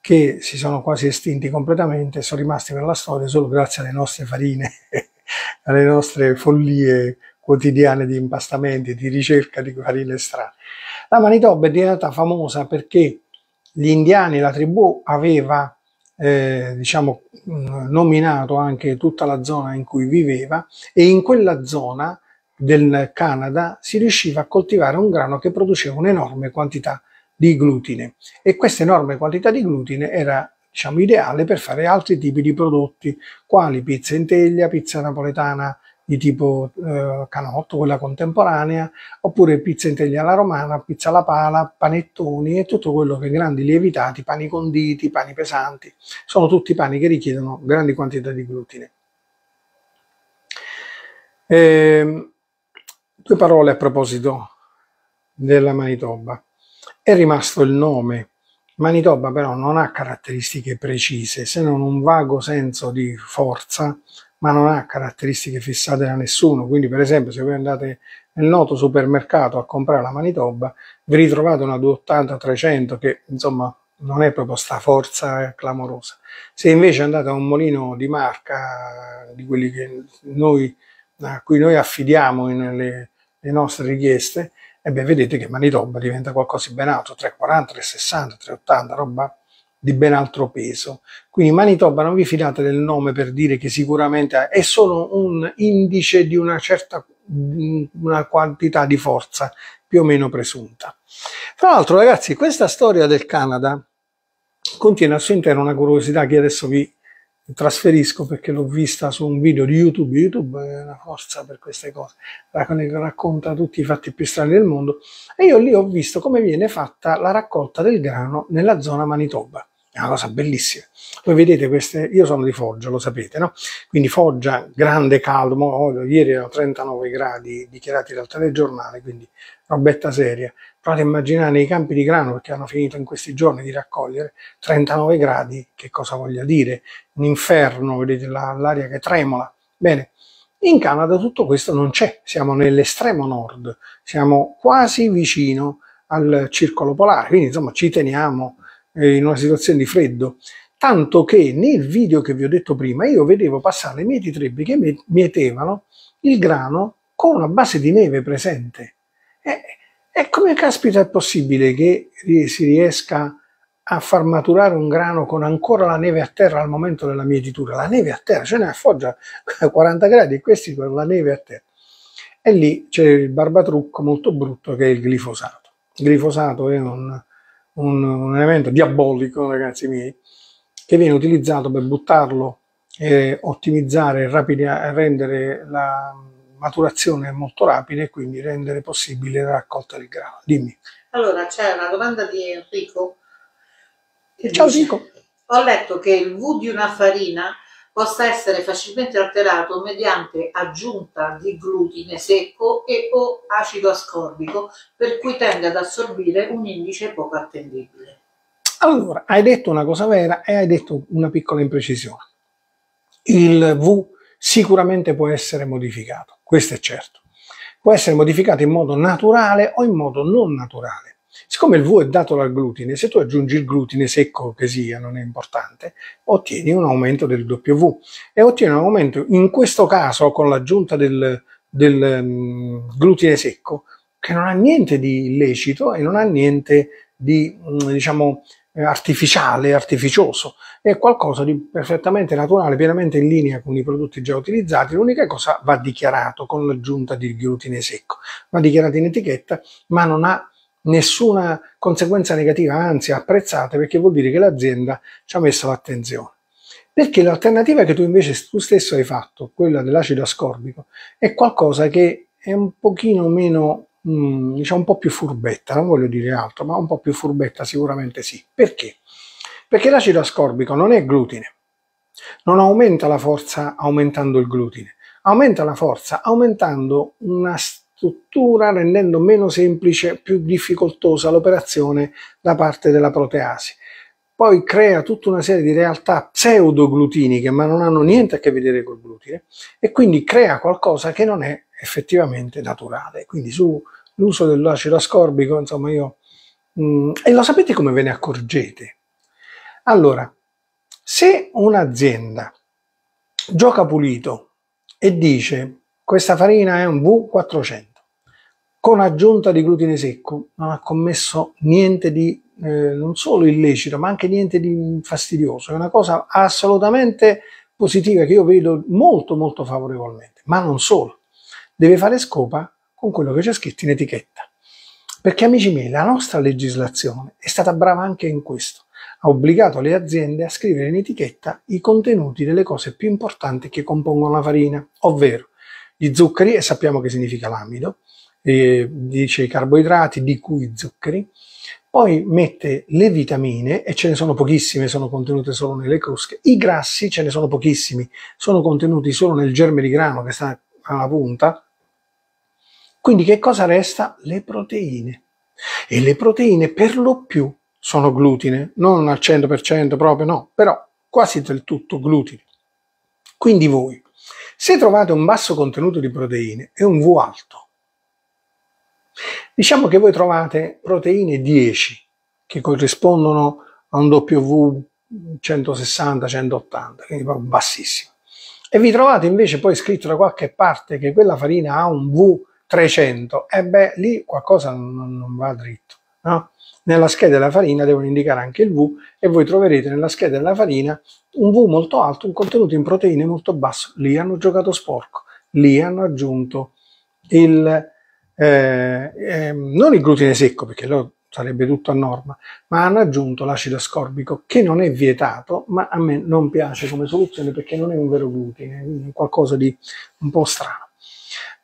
che si sono quasi estinti completamente, sono rimasti per la storia solo grazie alle nostre farine, alle nostre follie quotidiane di impastamenti, di ricerca di farine strane. La Manitoba è diventata famosa perché gli indiani, la tribù, aveva eh, diciamo, nominato anche tutta la zona in cui viveva e in quella zona del Canada si riusciva a coltivare un grano che produceva un'enorme quantità di glutine e questa enorme quantità di glutine era diciamo, ideale per fare altri tipi di prodotti quali pizza in teglia, pizza napoletana di tipo eh, canotto, quella contemporanea, oppure pizza in teglia alla romana, pizza alla pala, panettoni e tutto quello che grandi lievitati, pani conditi, pani pesanti, sono tutti pani che richiedono grandi quantità di glutine. Ehm, Due parole a proposito della Manitoba. È rimasto il nome. Manitoba però non ha caratteristiche precise, se non un vago senso di forza, ma non ha caratteristiche fissate da nessuno. Quindi per esempio se voi andate nel noto supermercato a comprare la Manitoba, vi ritrovate una 280-300 che insomma non è proprio sta forza eh, clamorosa. Se invece andate a un molino di marca, di quelli che noi, a cui noi affidiamo nelle le nostre richieste, e beh, vedete che Manitoba diventa qualcosa di ben altro, 340, 360, 380, roba di ben altro peso. Quindi Manitoba non vi fidate del nome per dire che sicuramente è solo un indice di una certa una quantità di forza più o meno presunta. Tra l'altro, ragazzi, questa storia del Canada contiene al suo interno una curiosità che adesso vi trasferisco perché l'ho vista su un video di YouTube, YouTube è una forza per queste cose, racconta tutti i fatti più strani del mondo e io lì ho visto come viene fatta la raccolta del grano nella zona Manitoba. È una cosa bellissima. Voi vedete queste, io sono di Foggia, lo sapete, no? Quindi Foggia, grande calmo, ieri erano 39 gradi dichiarati dal telegiornale, quindi robetta seria. Provate a immaginare nei campi di grano, perché hanno finito in questi giorni di raccogliere, 39 gradi, che cosa voglia dire? Un inferno, vedete l'aria che tremola. Bene, in Canada tutto questo non c'è, siamo nell'estremo nord, siamo quasi vicino al circolo polare, quindi insomma ci teniamo eh, in una situazione di freddo. Tanto che nel video che vi ho detto prima io vedevo passare le mietitribbie che mietevano il grano con una base di neve presente. Eh, e come caspita è possibile che si riesca a far maturare un grano con ancora la neve a terra al momento della mietitura? La neve a terra, ce ne affoggia a 40 gradi e questi con la neve a terra. E lì c'è il barbatrucco molto brutto che è il glifosato. Il glifosato è un, un, un elemento diabolico, ragazzi miei, che viene utilizzato per buttarlo e ottimizzare, rapida, rendere la, maturazione molto rapida e quindi rendere possibile la raccolta del grano. Dimmi. Allora, c'è una domanda di Enrico. Ciao dice, Enrico. Ho letto che il V di una farina possa essere facilmente alterato mediante aggiunta di glutine secco e o acido ascorbico, per cui tende ad assorbire un indice poco attendibile. Allora, hai detto una cosa vera e hai detto una piccola imprecisione. Il V sicuramente può essere modificato questo è certo. Può essere modificato in modo naturale o in modo non naturale. Siccome il V è dato dal glutine, se tu aggiungi il glutine secco che sia, non è importante, ottieni un aumento del W e ottieni un aumento, in questo caso con l'aggiunta del, del um, glutine secco, che non ha niente di illecito e non ha niente di, mm, diciamo, eh, artificiale, artificioso, è qualcosa di perfettamente naturale, pienamente in linea con i prodotti già utilizzati, l'unica cosa va dichiarato con l'aggiunta di glutine secco, va dichiarato in etichetta ma non ha nessuna conseguenza negativa, anzi apprezzate perché vuol dire che l'azienda ci ha messo l'attenzione. Perché l'alternativa che tu invece tu stesso hai fatto, quella dell'acido ascorbico, è qualcosa che è un pochino meno mh, mm, diciamo un po' più furbetta, non voglio dire altro, ma un po' più furbetta sicuramente sì. Perché? Perché l'acido ascorbico non è glutine, non aumenta la forza aumentando il glutine, aumenta la forza aumentando una struttura rendendo meno semplice, più difficoltosa l'operazione da parte della proteasi. Poi crea tutta una serie di realtà pseudoglutiniche, ma non hanno niente a che vedere col glutine, e quindi crea qualcosa che non è effettivamente naturale. Quindi su l'uso dell'acido ascorbico, insomma io... Mh, mm, e lo sapete come ve ne accorgete? Allora, se un'azienda gioca pulito e dice questa farina è un V400 con aggiunta di glutine secco, non ha commesso niente di eh, non solo illecito, ma anche niente di fastidioso. È una cosa assolutamente positiva che io vedo molto molto favorevolmente, ma non solo. Deve fare scopa con quello che c'è scritto in etichetta. Perché amici miei, la nostra legislazione è stata brava anche in questo. Ha obbligato le aziende a scrivere in etichetta i contenuti delle cose più importanti che compongono la farina, ovvero gli zuccheri, e sappiamo che significa l'amido, dice i carboidrati, di cui zuccheri, poi mette le vitamine, e ce ne sono pochissime, sono contenute solo nelle crusche, i grassi ce ne sono pochissimi, sono contenuti solo nel germe di grano che sta alla punta, quindi che cosa resta? Le proteine. E le proteine per lo più sono glutine, non al 100% proprio no, però quasi del tutto glutine. Quindi voi, se trovate un basso contenuto di proteine e un V alto, diciamo che voi trovate proteine 10 che corrispondono a un W 160-180, quindi proprio bassissimo. E vi trovate invece poi scritto da qualche parte che quella farina ha un V 300, e beh, lì qualcosa non, non va dritto. No? Nella scheda della farina devono indicare anche il V e voi troverete nella scheda della farina un V molto alto, un contenuto in proteine molto basso. Lì hanno giocato sporco, lì hanno aggiunto il, eh, eh, non il glutine secco perché lo sarebbe tutto a norma, ma hanno aggiunto l'acido ascorbico che non è vietato, ma a me non piace come soluzione perché non è un vero glutine, è qualcosa di un po' strano.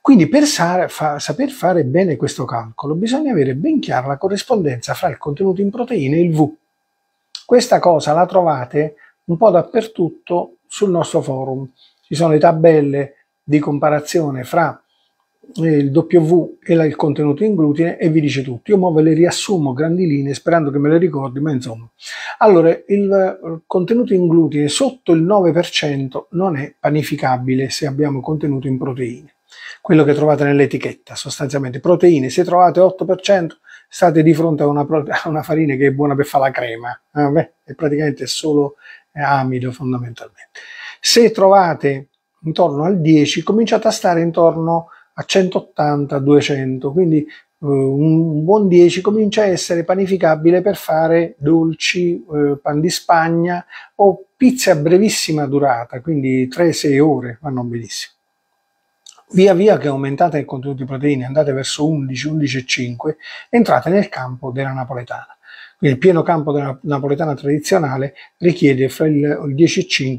Quindi per sa fa saper fare bene questo calcolo bisogna avere ben chiara la corrispondenza fra il contenuto in proteine e il V. Questa cosa la trovate un po' dappertutto sul nostro forum. Ci sono le tabelle di comparazione fra eh, il W e il contenuto in glutine e vi dice tutto. Io ve le riassumo grandi linee sperando che me le ricordi, ma insomma. Allora, il eh, contenuto in glutine sotto il 9% non è panificabile se abbiamo contenuto in proteine quello che trovate nell'etichetta sostanzialmente. Proteine, se trovate 8% state di fronte a una, a una farina che è buona per fare la crema, eh, beh, è praticamente solo eh, amido fondamentalmente. Se trovate intorno al 10 cominciate a stare intorno a 180-200, quindi Uh, un buon 10 comincia a essere panificabile per fare dolci, uh, pan di spagna o pizze a brevissima durata, quindi 3-6 ore vanno benissimo via via che aumentate il contenuto di proteine, andate verso 11, 11,5, entrate nel campo della napoletana. Quindi il pieno campo della napoletana tradizionale richiede fra il 10,5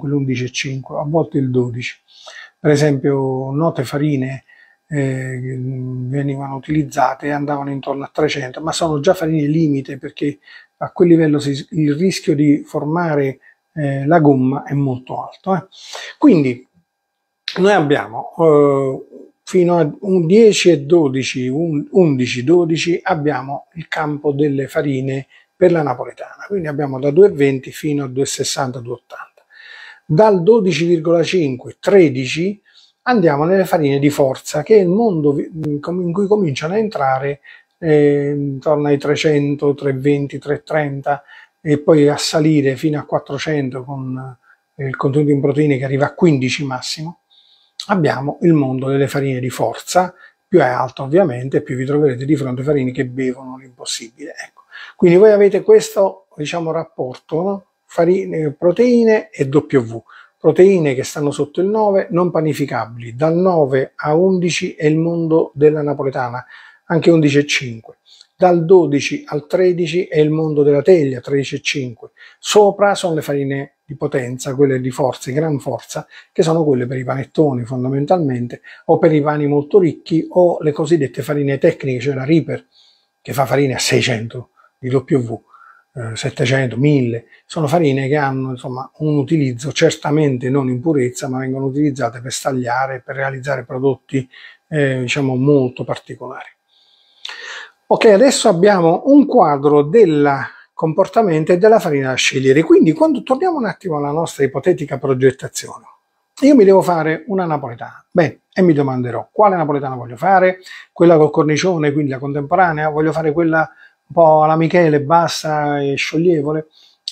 e l'11,5, a volte il 12. Per esempio note farine eh, venivano utilizzate andavano intorno a 300, ma sono già farine limite perché a quel livello si, il rischio di formare eh, la gomma è molto alto. Eh. Quindi noi abbiamo eh, fino a 10 e 12, 11, 12 abbiamo il campo delle farine per la napoletana, quindi abbiamo da 2,20 fino a 2,60, 2,80. Dal 12,5, 13 andiamo nelle farine di forza, che è il mondo in cui cominciano a entrare eh, intorno ai 300, 320, 330 e poi a salire fino a 400 con eh, il contenuto in proteine che arriva a 15 massimo abbiamo il mondo delle farine di forza, più è alto ovviamente, più vi troverete di fronte a farine che bevono l'impossibile. Ecco. Quindi voi avete questo diciamo, rapporto, no? farine, proteine e W. Proteine che stanno sotto il 9, non panificabili. Dal 9 a 11 è il mondo della napoletana, anche 11,5. Dal 12 al 13 è il mondo della teglia, 13,5. Sopra sono le farine di potenza, quelle di forza, gran forza, che sono quelle per i panettoni fondamentalmente, o per i pani molto ricchi, o le cosiddette farine tecniche, cioè la Reaper, che fa farine a 600 di W, 700, eh, 1000, sono farine che hanno insomma, un utilizzo certamente non in purezza, ma vengono utilizzate per stagliare, per realizzare prodotti eh, diciamo molto particolari. Ok, adesso abbiamo un quadro della comportamento e della farina da scegliere. Quindi quando torniamo un attimo alla nostra ipotetica progettazione, io mi devo fare una napoletana. Beh, e mi domanderò quale napoletana voglio fare, quella col cornicione, quindi la contemporanea, voglio fare quella un po' alla Michele, bassa e scioglievole.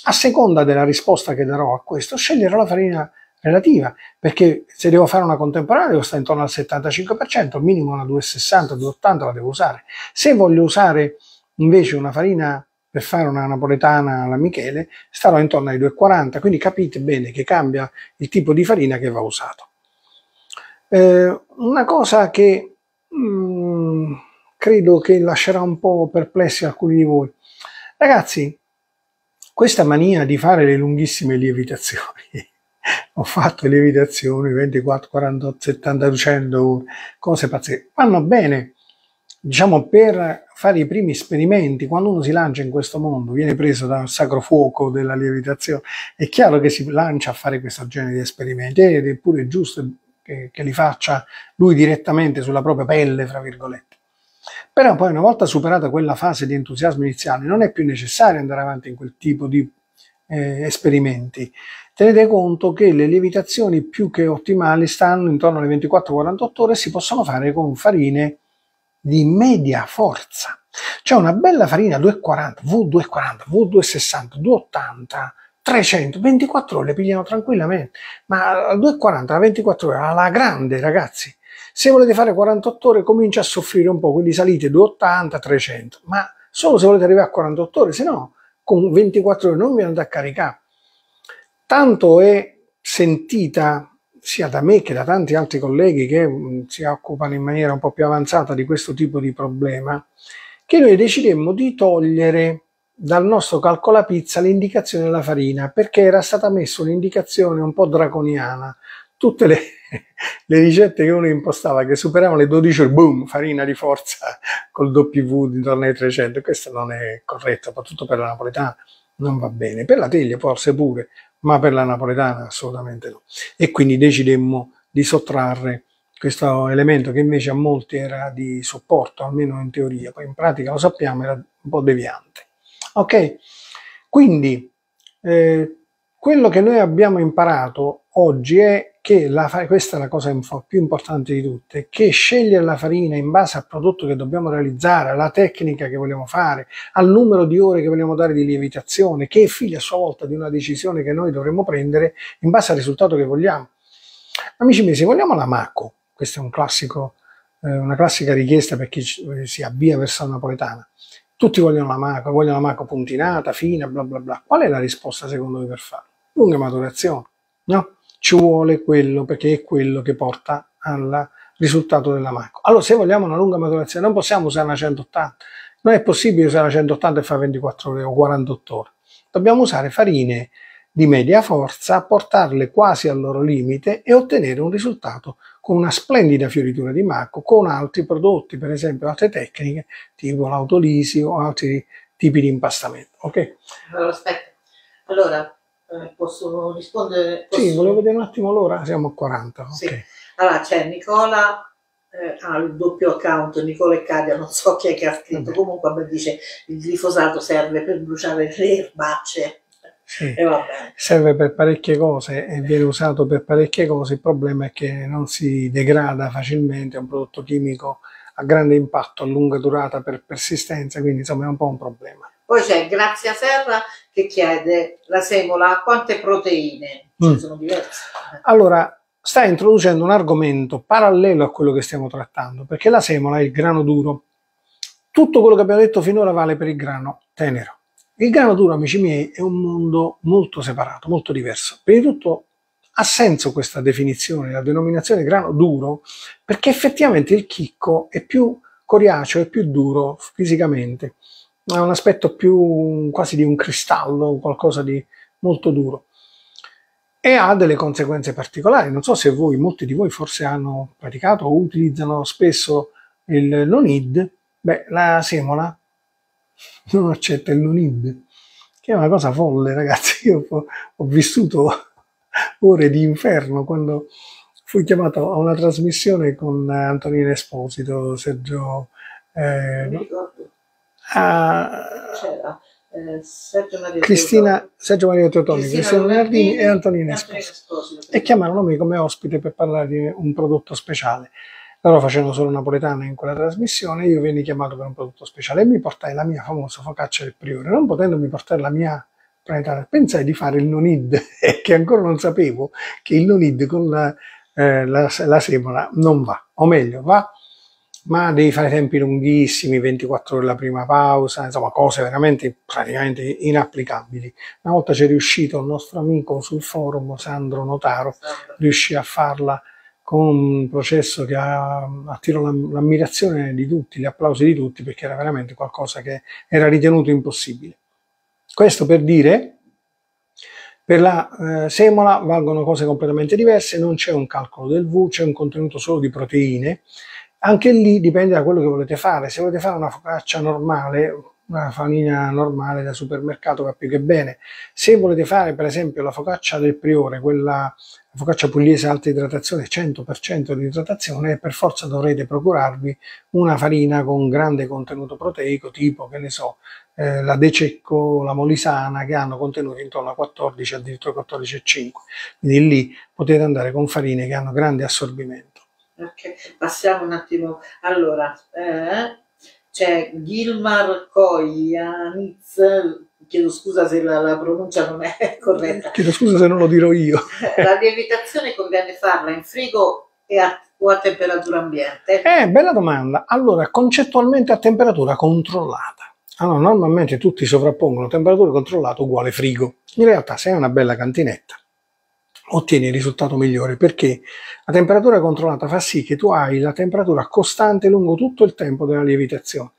A seconda della risposta che darò a questo, sceglierò la farina relativa, perché se devo fare una contemporanea sta intorno al 75%, minimo una 260, 280 la devo usare. Se voglio usare invece una farina per fare una napoletana alla Michele starò intorno ai 2,40, quindi capite bene che cambia il tipo di farina che va usato. Eh, una cosa che mh, mm, credo che lascerà un po' perplessi alcuni di voi. Ragazzi, questa mania di fare le lunghissime lievitazioni, ho fatto lievitazioni 24, 48, 72, 100 cose pazzesche, vanno bene, diciamo, per fare i primi esperimenti, quando uno si lancia in questo mondo, viene preso dal sacro fuoco della lievitazione, è chiaro che si lancia a fare questo genere di esperimenti ed è pure giusto che, che li faccia lui direttamente sulla propria pelle, fra virgolette. Però poi una volta superata quella fase di entusiasmo iniziale non è più necessario andare avanti in quel tipo di eh, esperimenti. Tenete conto che le lievitazioni più che ottimali stanno intorno alle 24-48 ore e si possono fare con farine di media forza. C'è una bella farina 240, V240, V260, 280, 300, 24 ore le pigliano tranquillamente, ma la 240, la 24 ore, alla grande ragazzi. Se volete fare 48 ore comincia a soffrire un po', quindi salite 280, 300, ma solo se volete arrivare a 48 ore, se no con 24 ore non vi andate a caricare. Tanto è sentita sia da me che da tanti altri colleghi che mm, si occupano in maniera un po' più avanzata di questo tipo di problema, che noi decidemmo di togliere dal nostro calcolapizza l'indicazione della farina perché era stata messa un'indicazione un po' draconiana. Tutte le, le, ricette che uno impostava che superavano le 12 ore, boom, farina di forza col W intorno ai 300. Questo non è corretto, soprattutto per la napoletana non va bene. Per la teglia forse pure, ma per la napoletana assolutamente no. E quindi decidemmo di sottrarre questo elemento che invece a molti era di supporto, almeno in teoria, poi in pratica lo sappiamo, era un po' deviante. Ok? Quindi eh, quello che noi abbiamo imparato oggi è che la, questa è la cosa più importante di tutte, che scegliere la farina in base al prodotto che dobbiamo realizzare, alla tecnica che vogliamo fare, al numero di ore che vogliamo dare di lievitazione, che è figlia a sua volta di una decisione che noi dovremmo prendere in base al risultato che vogliamo. Amici miei, se vogliamo la Macco, questa è un classico, eh, una classica richiesta per chi eh, si avvia verso la napoletana, tutti vogliono la Macco, vogliono la Macco puntinata, fina, bla bla bla. Qual è la risposta secondo voi per farlo? Lunga maturazione, no? ci vuole quello perché è quello che porta al risultato della macchina. Allora, se vogliamo una lunga maturazione, non possiamo usare una 180, non è possibile usare una 180 e fare 24 ore o 48 ore. Dobbiamo usare farine di media forza, portarle quasi al loro limite e ottenere un risultato con una splendida fioritura di macco, con altri prodotti, per esempio altre tecniche, tipo l'autolisi o altri tipi di impastamento. Ok? Allora, aspetta. Allora, eh, posso rispondere? Posso... Sì, volevo vedere un attimo l'ora, siamo a 40. Sì. Okay. Allora c'è Nicola, eh, ha il doppio account, Nicola e Cadia, non so chi è che ha scritto, vabbè. comunque beh, dice il glifosato serve per bruciare le erbacce. Sì. serve per parecchie cose e viene usato per parecchie cose, il problema è che non si degrada facilmente, è un prodotto chimico a grande impatto, a lunga durata per persistenza, quindi insomma è un po' un problema. Poi c'è Grazia Serra che chiede la semola ha quante proteine? Mm. Sono diverse. Allora, sta introducendo un argomento parallelo a quello che stiamo trattando, perché la semola è il grano duro. Tutto quello che abbiamo detto finora vale per il grano tenero. Il grano duro, amici miei, è un mondo molto separato, molto diverso. Prima di tutto ha senso questa definizione, la denominazione grano duro, perché effettivamente il chicco è più coriaceo, è più duro fisicamente ha un aspetto più quasi di un cristallo, qualcosa di molto duro e ha delle conseguenze particolari. Non so se voi, molti di voi forse hanno praticato o utilizzano spesso il nonid, beh, la semola non accetta il nonid, che è una cosa folle, ragazzi. Io ho, ho vissuto ore di inferno quando fui chiamato a una trasmissione con Antonino Esposito, Sergio eh, Nicola. Ah, a eh, Sergio Maria Cristina, Sergio Maria Teotoni, Cristiano Nardini e Antonina Esposito e chiamarono me come ospite per parlare di un prodotto speciale. Loro facevano solo napoletano in quella trasmissione, io venni chiamato per un prodotto speciale e mi portai la mia famosa focaccia del Priore. Non potendomi portare la mia planetaria, pensai di fare il nonid, che ancora non sapevo che il nonid con la, eh, la, la semola non va, o meglio, va ma devi fare tempi lunghissimi, 24 ore la prima pausa, insomma cose veramente praticamente inapplicabili. Una volta c'è riuscito il nostro amico sul forum, Sandro Notaro, riuscì a farla con un processo che attirò l'ammirazione di tutti, gli applausi di tutti, perché era veramente qualcosa che era ritenuto impossibile. Questo per dire, per la eh, semola valgono cose completamente diverse, non c'è un calcolo del V, c'è un contenuto solo di proteine, anche lì dipende da quello che volete fare. Se volete fare una focaccia normale, una farina normale da supermercato va più che bene. Se volete fare per esempio la focaccia del priore, quella focaccia pugliese alta idratazione, 100% di idratazione, per forza dovrete procurarvi una farina con grande contenuto proteico, tipo, che ne so, eh, la Dececco, la Molisana, che hanno contenuti intorno a 14, addirittura 14,5. Quindi lì potete andare con farine che hanno grande assorbimento perché passiamo un attimo. Allora, eh, c'è Gilmar Koyaniz, chiedo scusa se la, la, pronuncia non è corretta. Chiedo scusa se non lo dirò io. la lievitazione conviene farla in frigo e a, o a temperatura ambiente? Eh, bella domanda. Allora, concettualmente a temperatura controllata. Allora, ah, normalmente tutti sovrappongono temperatura controllata uguale frigo. In realtà, se è una bella cantinetta, ottieni il risultato migliore perché la temperatura controllata fa sì che tu hai la temperatura costante lungo tutto il tempo della lievitazione.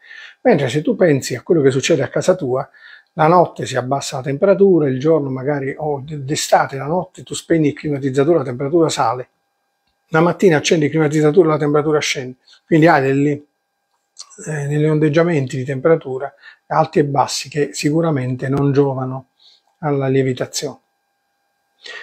Mentre se tu pensi a quello che succede a casa tua, la notte si abbassa la temperatura, il giorno magari o d'estate, la notte tu spegni il climatizzatore, la temperatura sale. La mattina accendi il climatizzatore, la temperatura scende. Quindi hai degli, eh, degli ondeggiamenti di temperatura alti e bassi che sicuramente non giovano alla lievitazione.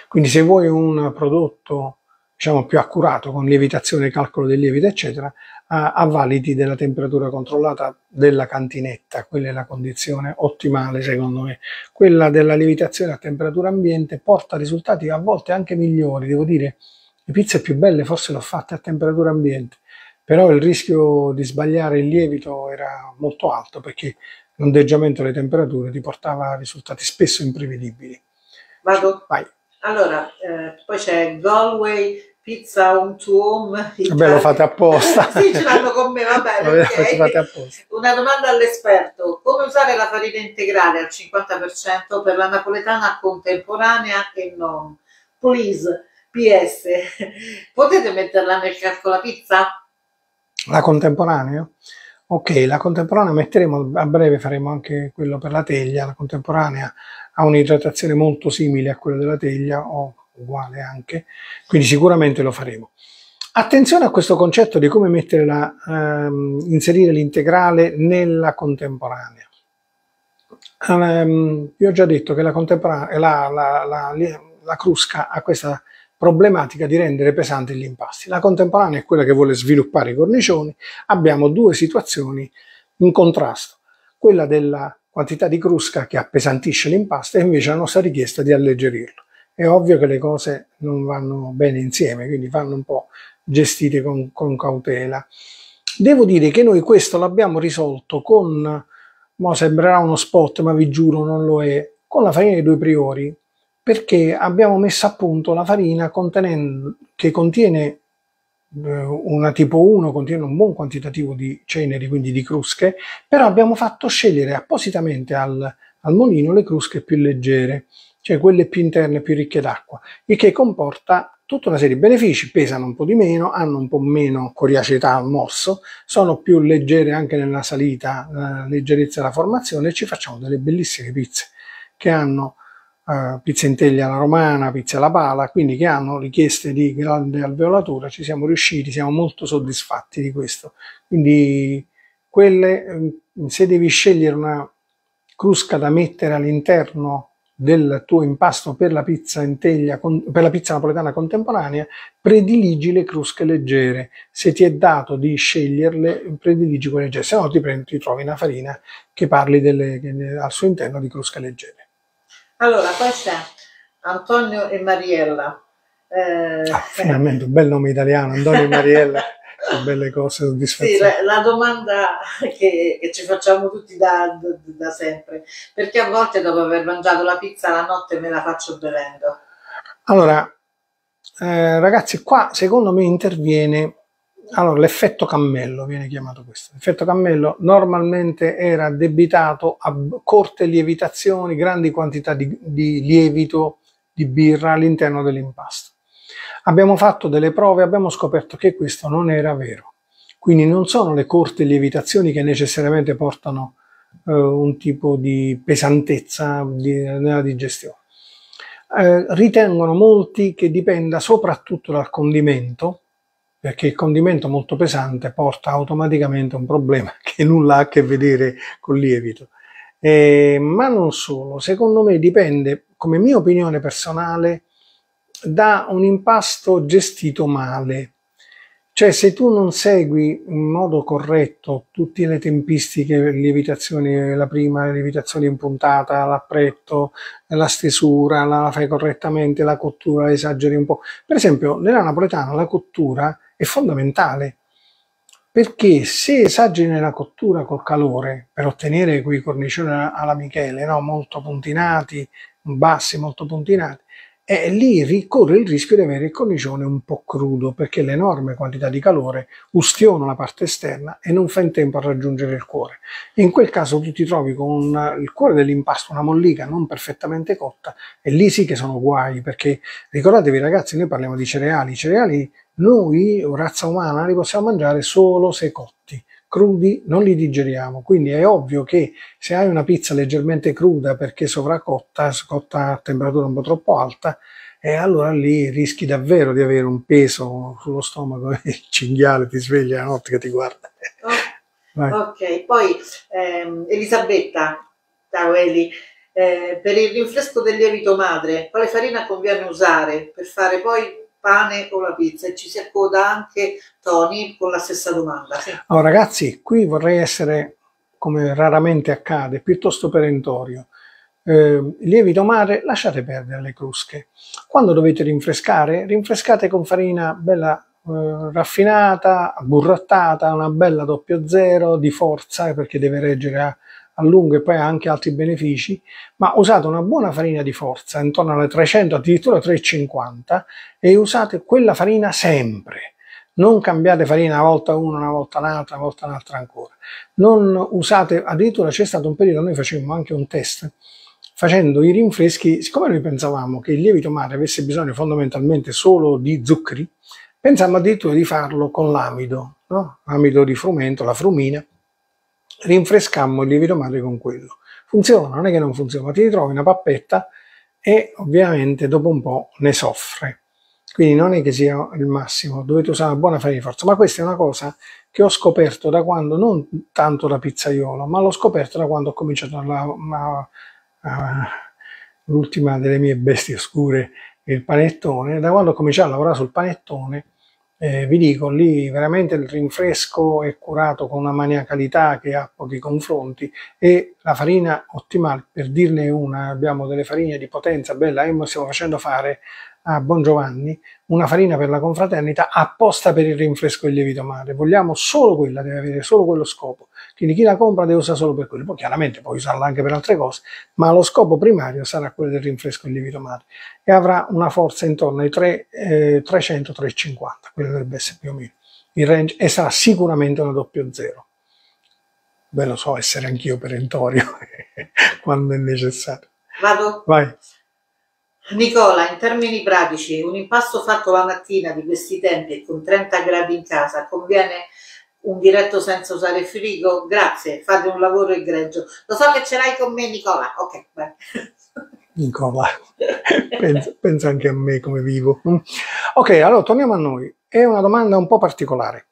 Quindi se vuoi un prodotto diciamo, più accurato con lievitazione, calcolo del lievito, eccetera, avvaliti della temperatura controllata della cantinetta, quella è la condizione ottimale secondo me. Quella della lievitazione a temperatura ambiente porta risultati a volte anche migliori, devo dire, le pizze più belle forse le ho fatte a temperatura ambiente, però il rischio di sbagliare il lievito era molto alto perché l'ondeggiamento delle temperature ti portava a risultati spesso imprevedibili. Vado? Vai. Allora, eh, poi c'è Galway Pizza on to Home. Vabbè, lo fate apposta. sì, ce l'hanno con me, va bene. Okay. Una domanda all'esperto. Come usare la farina integrale al 50% per la napoletana contemporanea e non? Please, PS, potete metterla nel casco pizza? La contemporanea? Ok, la contemporanea metteremo, a breve faremo anche quello per la teglia, la contemporanea ha un'idratazione molto simile a quella della teglia o uguale anche, quindi sicuramente lo faremo. Attenzione a questo concetto di come mettere la, ehm, inserire l'integrale nella contemporanea. Um, vi ho già detto che la, la, la, la, crusca ha questa problematica di rendere pesanti gli impasti. La contemporanea è quella che vuole sviluppare i cornicioni. Abbiamo due situazioni in contrasto, quella della quantità di crusca che appesantisce l'impasto e invece la nostra richiesta di alleggerirlo. È ovvio che le cose non vanno bene insieme, quindi vanno un po' gestite con, con cautela. Devo dire che noi questo l'abbiamo risolto con, mo sembrerà uno spot ma vi giuro non lo è, con la farina dei due priori, perché abbiamo messo a punto la farina che contiene eh, una tipo 1 contiene un buon quantitativo di ceneri, quindi di crusche, però abbiamo fatto scegliere appositamente al, al molino le crusche più leggere, cioè quelle più interne, più ricche d'acqua, il che comporta tutta una serie di benefici, pesano un po' di meno, hanno un po' meno coriacità al mosso, sono più leggere anche nella salita, eh, leggerezza della formazione e ci facciamo delle bellissime pizze che hanno eh, pizzentella alla romana, pizza alla pala, quindi che hanno richieste di grande alveolatura, ci siamo riusciti, siamo molto soddisfatti di questo. Quindi quelle, ehm, se devi scegliere una crusca da mettere all'interno del tuo impasto per la pizza in teglia, per la pizza napoletana contemporanea, prediligi le crusche leggere. Se ti è dato di sceglierle, prediligi quelle leggere, se no ti, prendi, ti trovi una farina che parli delle, al suo interno di crusche leggere. Allora, poi c'è Antonio e Mariella. Eh... Ah, finalmente un bel nome italiano, Antonio e Mariella. che belle cose, soddisfazioni. Sì, la, la domanda che, che, ci facciamo tutti da, da, da sempre, perché a volte dopo aver mangiato la pizza la notte me la faccio bevendo? Allora, eh, ragazzi, qua secondo me interviene allora, l'effetto cammello viene chiamato questo. L'effetto cammello normalmente era debitato a corte lievitazioni, grandi quantità di, di lievito di birra all'interno dell'impasto. Abbiamo fatto delle prove, e abbiamo scoperto che questo non era vero. Quindi non sono le corte lievitazioni che necessariamente portano eh, un tipo di pesantezza di, nella digestione. Eh, ritengono molti che dipenda soprattutto dal condimento, perché il condimento molto pesante porta automaticamente a un problema che nulla ha a che vedere col lievito. Eh, ma non solo, secondo me dipende, come mia opinione personale, da un impasto gestito male. Cioè se tu non segui in modo corretto tutte le tempistiche, lievitazione, la prima lievitazione in puntata, l'appretto, la stesura, la fai correttamente, la cottura, esageri un po'. Per esempio nella napoletana la cottura è fondamentale perché se esagini la cottura col calore per ottenere quei cornicioni alla Michele, no? molto puntinati, bassi, molto puntinati, eh, lì ricorre il rischio di avere il cornicione un po' crudo perché l'enorme quantità di calore ustiona la parte esterna e non fa in tempo a raggiungere il cuore. In quel caso tu ti trovi con il cuore dell'impasto, una mollica non perfettamente cotta e lì sì che sono guai perché ricordatevi ragazzi noi parliamo di cereali, i cereali noi, razza umana, li possiamo mangiare solo se cotti, crudi non li digeriamo, quindi è ovvio che se hai una pizza leggermente cruda perché sovracotta, cotta a temperatura un po' troppo alta, e eh, allora lì rischi davvero di avere un peso sullo stomaco e il cinghiale ti sveglia la notte che ti guarda. Oh, ok, poi ehm, Elisabetta Taueli, eh, per il rinfresco del lievito madre, quale farina conviene usare per fare poi pane o la pizza? E ci si accoda anche Tony con la stessa domanda. Allora ragazzi, qui vorrei essere, come raramente accade, piuttosto perentorio. Eh, lievito mare, lasciate perdere le crusche. Quando dovete rinfrescare, rinfrescate con farina bella eh, raffinata, burrattata, una bella zero di forza eh, perché deve reggere a, a lungo e poi anche altri benefici, ma usate una buona farina di forza, intorno alle 300, addirittura 350, e usate quella farina sempre. Non cambiate farina una volta una, una volta un'altra, una volta un'altra ancora. Non usate, addirittura c'è stato un periodo, noi facevamo anche un test, facendo i rinfreschi, siccome noi pensavamo che il lievito madre avesse bisogno fondamentalmente solo di zuccheri, pensavamo addirittura di farlo con l'amido, no? amido di frumento, la frumina, rinfrescammo il lievito madre con quello. Funziona, non è che non funziona, ma ti ritrovi una pappetta e ovviamente dopo un po' ne soffre. Quindi non è che sia il massimo, dovete usare una buona farina di forza, ma questa è una cosa che ho scoperto da quando, non tanto da pizzaiolo, ma l'ho scoperto da quando ho cominciato la, la, la, l'ultima delle mie bestie oscure, il panettone, da quando ho cominciato a lavorare sul panettone eh, vi dico, lì veramente il rinfresco è curato con una maniacalità che ha pochi confronti e la farina ottimale, per dirne una, abbiamo delle farine di potenza bella e stiamo facendo fare a Bongiovanni una farina per la confraternita apposta per il rinfresco del lievito madre. Vogliamo solo quella, deve avere solo quello scopo. Quindi chi la compra deve usare solo per quello. Poi chiaramente puoi usarla anche per altre cose, ma lo scopo primario sarà quello del rinfresco del lievito madre e avrà una forza intorno ai 3, eh, 300-350, quello dovrebbe essere più o meno il range e sarà sicuramente una doppio zero. Ve lo so essere anch'io perentorio quando è necessario. Vado. Vai. Nicola, in termini pratici, un impasto fatto la mattina di questi tempi e con 30 gradi in casa conviene un diretto senza usare frigo? Grazie, fate un lavoro egregio. Lo so che ce l'hai con me Nicola. Ok, beh. Nicola, pensa anche a me come vivo. Ok, allora torniamo a noi. È una domanda un po' particolare.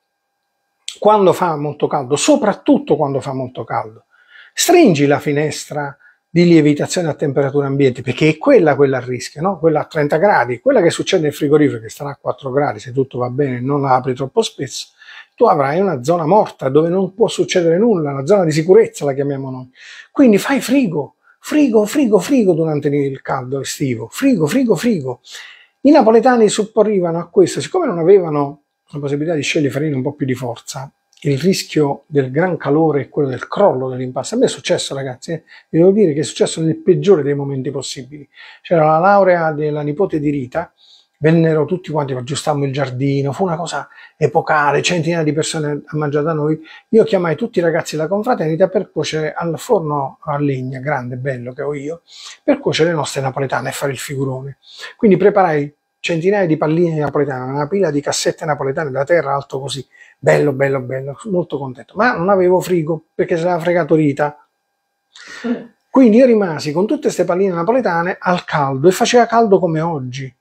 Quando fa molto caldo, soprattutto quando fa molto caldo, stringi la finestra di lievitazione a temperatura ambiente, perché è quella quella a rischio, no? quella a 30 gradi, quella che succede nel frigorifero che starà a 4 gradi se tutto va bene e non la apri troppo spesso, tu avrai una zona morta dove non può succedere nulla, una zona di sicurezza la chiamiamo noi. Quindi fai frigo, frigo, frigo, frigo durante il caldo estivo, frigo, frigo, frigo. I napoletani supporrivano a questo, siccome non avevano la possibilità di scegliere farina un po' più di forza, il rischio del gran calore e quello del crollo dell'impasto. A me è successo, ragazzi, eh. vi devo dire che è successo nel peggiore dei momenti possibili. C'era la laurea della nipote di Rita, vennero tutti quanti, aggiustammo il giardino, fu una cosa epocale, centinaia di persone a mangiare da noi. Io chiamai tutti i ragazzi della confraternita per cuocere al forno a legna, grande, bello che ho io, per cuocere le nostre napoletane e fare il figurone. Quindi preparai centinaia di palline napoletane, una pila di cassette napoletane da terra alto così, Bello, bello, bello, molto contento. Ma non avevo frigo perché se l'aveva fregato Rita. Quindi io rimasi con tutte queste palline napoletane al caldo e faceva caldo come oggi.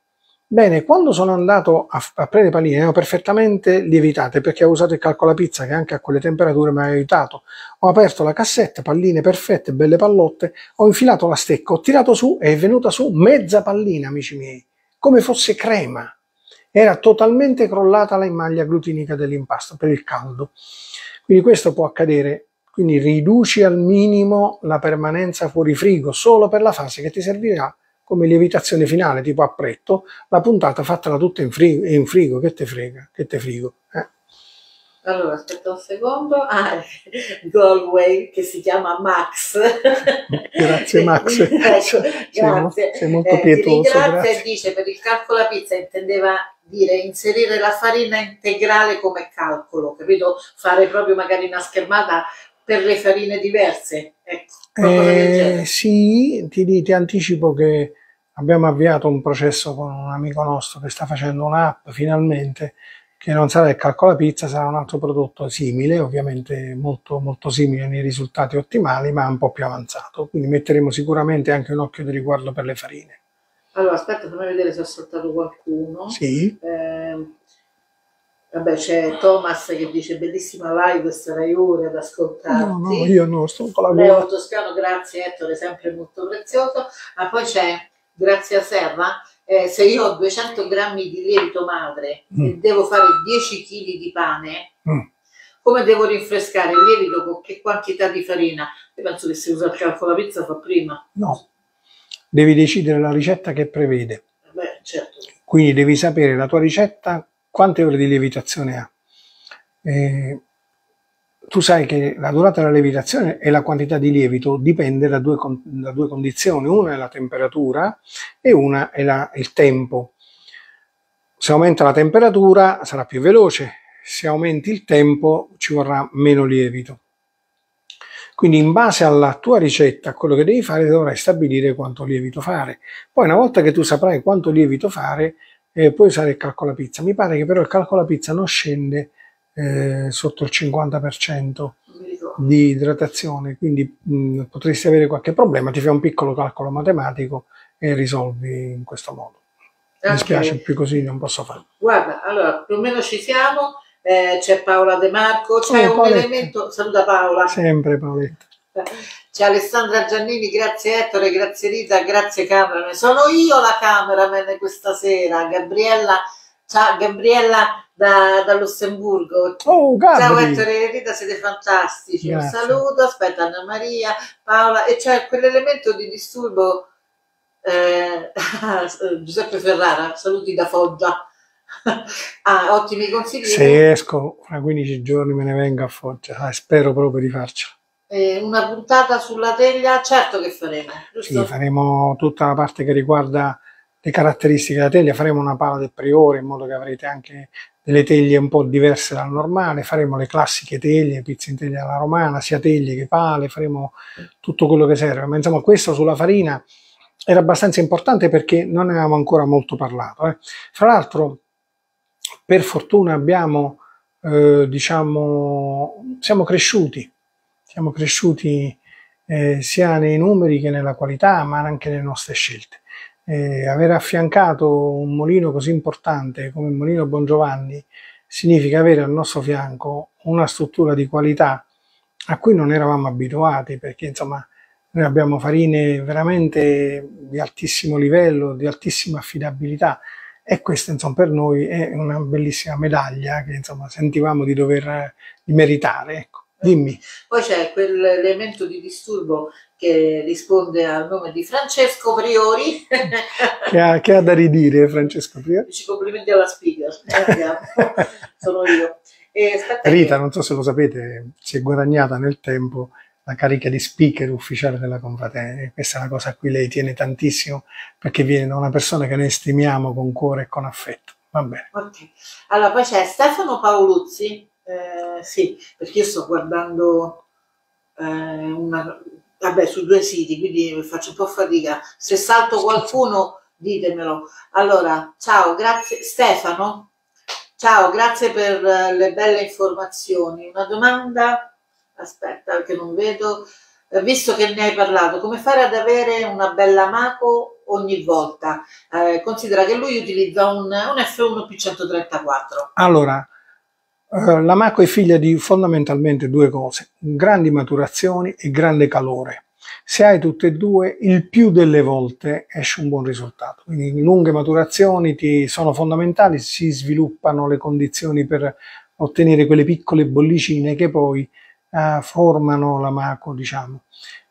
Bene, quando sono andato a, a prendere palline, le ho perfettamente lievitate perché ho usato il calcolapizza che anche a quelle temperature mi ha aiutato. Ho aperto la cassetta, palline perfette, belle pallotte, ho infilato la stecca, ho tirato su e è venuta su mezza pallina, amici miei, come fosse crema era totalmente crollata la maglia glutinica dell'impasto per il caldo. Quindi questo può accadere, quindi riduci al minimo la permanenza fuori frigo solo per la fase che ti servirà come lievitazione finale, tipo a pretto, la puntata fatta tutta in frigo, in frigo, che te frega, che te frigo. Eh. Allora, aspetta un secondo. Ah, Galway che si chiama Max. grazie Max. grazie. Sei, sei molto eh, pietoso. Grazie, grazie. dice per il calcolo la pizza intendeva dire, inserire la farina integrale come calcolo, capito? Fare proprio magari una schermata per le farine diverse. Ecco, eh, sì, ti, ti anticipo che abbiamo avviato un processo con un amico nostro che sta facendo un'app finalmente che non sarà il calcola pizza, sarà un altro prodotto simile, ovviamente molto, molto simile nei risultati ottimali, ma un po' più avanzato. Quindi metteremo sicuramente anche un occhio di riguardo per le farine. Allora, aspetta, fammi vedere se ho saltato qualcuno. Sì. Eh, vabbè, c'è Thomas che dice bellissima live, sarai ore ad ascoltarti. No, no, io non sto con la gola. Leo Toscano, grazie Ettore, sempre molto prezioso. Ma poi c'è, grazie a Serra, eh, se io ho 200 grammi di lievito madre mm. e devo fare 10 kg di pane, mm. come devo rinfrescare il lievito con che quantità di farina? Io penso che se usa il calcolo pizza fa prima. No devi decidere la ricetta che prevede. Beh, certo. Quindi devi sapere la tua ricetta quante ore di lievitazione ha. Eh, tu sai che la durata della lievitazione e la quantità di lievito dipende da due, da due condizioni, una è la temperatura e una è la, il tempo. Se aumenta la temperatura sarà più veloce, se aumenti il tempo ci vorrà meno lievito. Quindi in base alla tua ricetta, a quello che devi fare, dovrai stabilire quanto lievito fare. Poi una volta che tu saprai quanto lievito fare, eh, puoi usare il calcola pizza. Mi pare che però il calcola pizza non scende eh, sotto il 50% di idratazione, quindi mh, mm, potresti avere qualche problema, ti fai un piccolo calcolo matematico e risolvi in questo modo. Okay. Mi spiace, più così non posso farlo. Guarda, allora più o meno ci siamo eh, c'è Paola De Marco, c'è oh, un Paoletta. elemento, saluta Paola. Sempre Paoletta. C'è Alessandra Giannini, grazie Ettore, grazie Rita, grazie cameraman. Sono io la cameraman questa sera, Gabriella, ciao Gabriella da, da Lussemburgo. Oh, ciao Ettore e Rita, siete fantastici. Grazie. Un saluto, aspetta Anna Maria, Paola e c'è quell'elemento di disturbo eh, Giuseppe Ferrara, saluti da Foggia. ah, ottimi consigli. Se esco fra 15 giorni me ne vengo a Foggia, ah, spero proprio di farcela. Eh, una puntata sulla teglia, certo che faremo. Giusto? Sì, faremo tutta la parte che riguarda le caratteristiche della teglia, faremo una pala del priore in modo che avrete anche delle teglie un po' diverse dal normale, faremo le classiche teglie, pizze in teglia alla romana, sia teglie che pale, faremo tutto quello che serve. Ma insomma questo sulla farina era abbastanza importante perché non ne avevamo ancora molto parlato. Eh. Fra l'altro per fortuna abbiamo, eh, diciamo, siamo cresciuti, siamo cresciuti eh, sia nei numeri che nella qualità, ma anche nelle nostre scelte. Eh, aver affiancato un molino così importante come il mulino Bongiovanni significa avere al nostro fianco una struttura di qualità a cui non eravamo abituati perché insomma noi abbiamo farine veramente di altissimo livello, di altissima affidabilità, e questa insomma, per noi è una bellissima medaglia che insomma, sentivamo di dover di meritare. Ecco. Dimmi. Poi c'è quell'elemento di disturbo che risponde al nome di Francesco Priori. che, ha, che ha da ridire Francesco Priori? Ci complimenti alla speaker, eh, sono io. Rita, che... non so se lo sapete, si è guadagnata nel tempo la carica di speaker ufficiale della confraternita. Questa è una cosa a cui lei tiene tantissimo perché viene da una persona che noi stimiamo con cuore e con affetto. Va bene. Okay. Allora, poi c'è Stefano Paoluzzi, eh, sì, perché io sto guardando eh, una, vabbè, su due siti, quindi faccio un po' fatica. Se salto qualcuno, ditemelo. Allora, ciao, grazie. Stefano, ciao, grazie per eh, le belle informazioni. Una domanda aspetta che non vedo, eh, visto che ne hai parlato, come fare ad avere una bella Maco ogni volta? Eh, considera che lui utilizza un, un F1 più 134. Allora, eh, la Maco è figlia di fondamentalmente due cose, grandi maturazioni e grande calore. Se hai tutte e due, il più delle volte esce un buon risultato. Quindi lunghe maturazioni ti sono fondamentali, si sviluppano le condizioni per ottenere quelle piccole bollicine che poi eh, formano l'amaco, diciamo.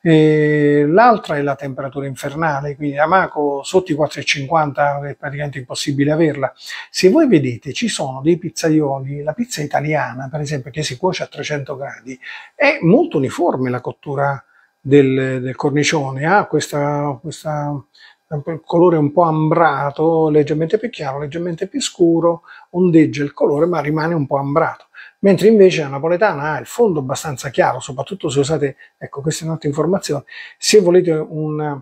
L'altra è la temperatura infernale, quindi l'amaco sotto i 4,50 è praticamente impossibile averla. Se voi vedete ci sono dei pizzaioli, la pizza italiana per esempio che si cuoce a 300 gradi, è molto uniforme la cottura del, del cornicione, ha questa, questa il colore un po' ambrato, leggermente più chiaro, leggermente più scuro, ondeggia il colore ma rimane un po' ambrato mentre invece la napoletana ha il fondo abbastanza chiaro, soprattutto se usate, ecco questa è un'altra se volete un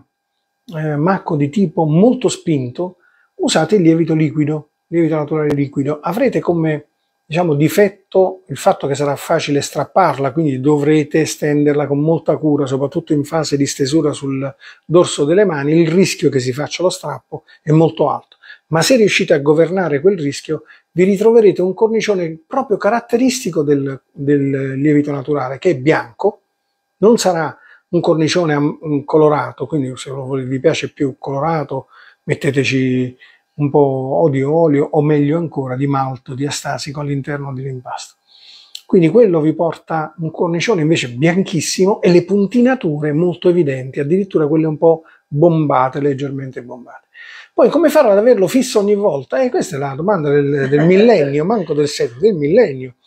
eh, macco di tipo molto spinto, usate il lievito liquido, lievito naturale liquido, avrete come diciamo, difetto il fatto che sarà facile strapparla, quindi dovrete stenderla con molta cura, soprattutto in fase di stesura sul dorso delle mani, il rischio che si faccia lo strappo è molto alto. Ma se riuscite a governare quel rischio, vi ritroverete un cornicione proprio caratteristico del, del lievito naturale, che è bianco, non sarà un cornicione colorato, quindi se vi piace più colorato metteteci un po' o di olio o meglio ancora di malto, di astasico all'interno dell'impasto. Quindi quello vi porta un cornicione invece bianchissimo e le puntinature molto evidenti, addirittura quelle un po' bombate, leggermente bombate. Poi come farò ad averlo fisso ogni volta? Eh, questa è la domanda del, del millennio, manco del secolo, del millennio.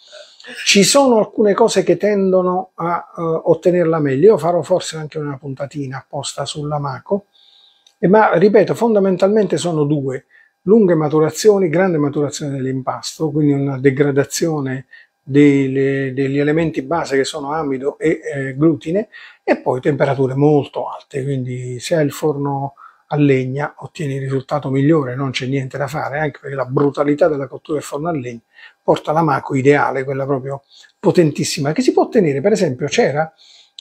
Ci sono alcune cose che tendono a uh, ottenerla meglio. Io farò forse anche una puntatina apposta sull'amaco, eh, ma ripeto, fondamentalmente sono due. Lunghe maturazioni, grande maturazione dell'impasto, quindi una degradazione delle, degli elementi base che sono amido e eh, glutine, e poi temperature molto alte, quindi se hai il forno a legna ottieni il risultato migliore, non c'è niente da fare, anche perché la brutalità della cottura del forno a legna porta la maco ideale, quella proprio potentissima, che si può ottenere, per esempio c'era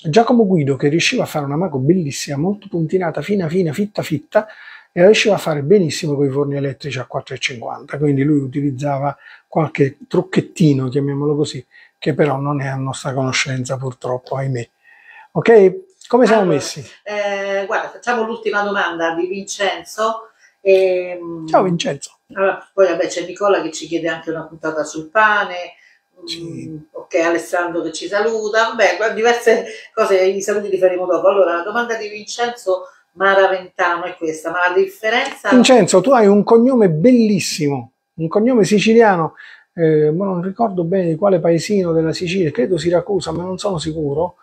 Giacomo Guido che riusciva a fare una maco bellissima, molto puntinata, fina fina, fitta fitta, e la riusciva a fare benissimo con i forni elettrici a 4,50, quindi lui utilizzava qualche trucchettino, chiamiamolo così, che però non è a nostra conoscenza purtroppo, ahimè. Ok? Come siamo allora, messi? Eh, guarda, facciamo l'ultima domanda di Vincenzo. E, ehm, Ciao Vincenzo. Allora, poi vabbè, c'è Nicola che ci chiede anche una puntata sul pane. Mm, sì. ok, Alessandro che ci saluta, vabbè, diverse cose, i saluti li faremo dopo. Allora, la domanda di Vincenzo Maraventano è questa, ma la differenza... Vincenzo, tu hai un cognome bellissimo, un cognome siciliano, eh, ma non ricordo bene di quale paesino della Sicilia, credo Siracusa, ma non sono sicuro,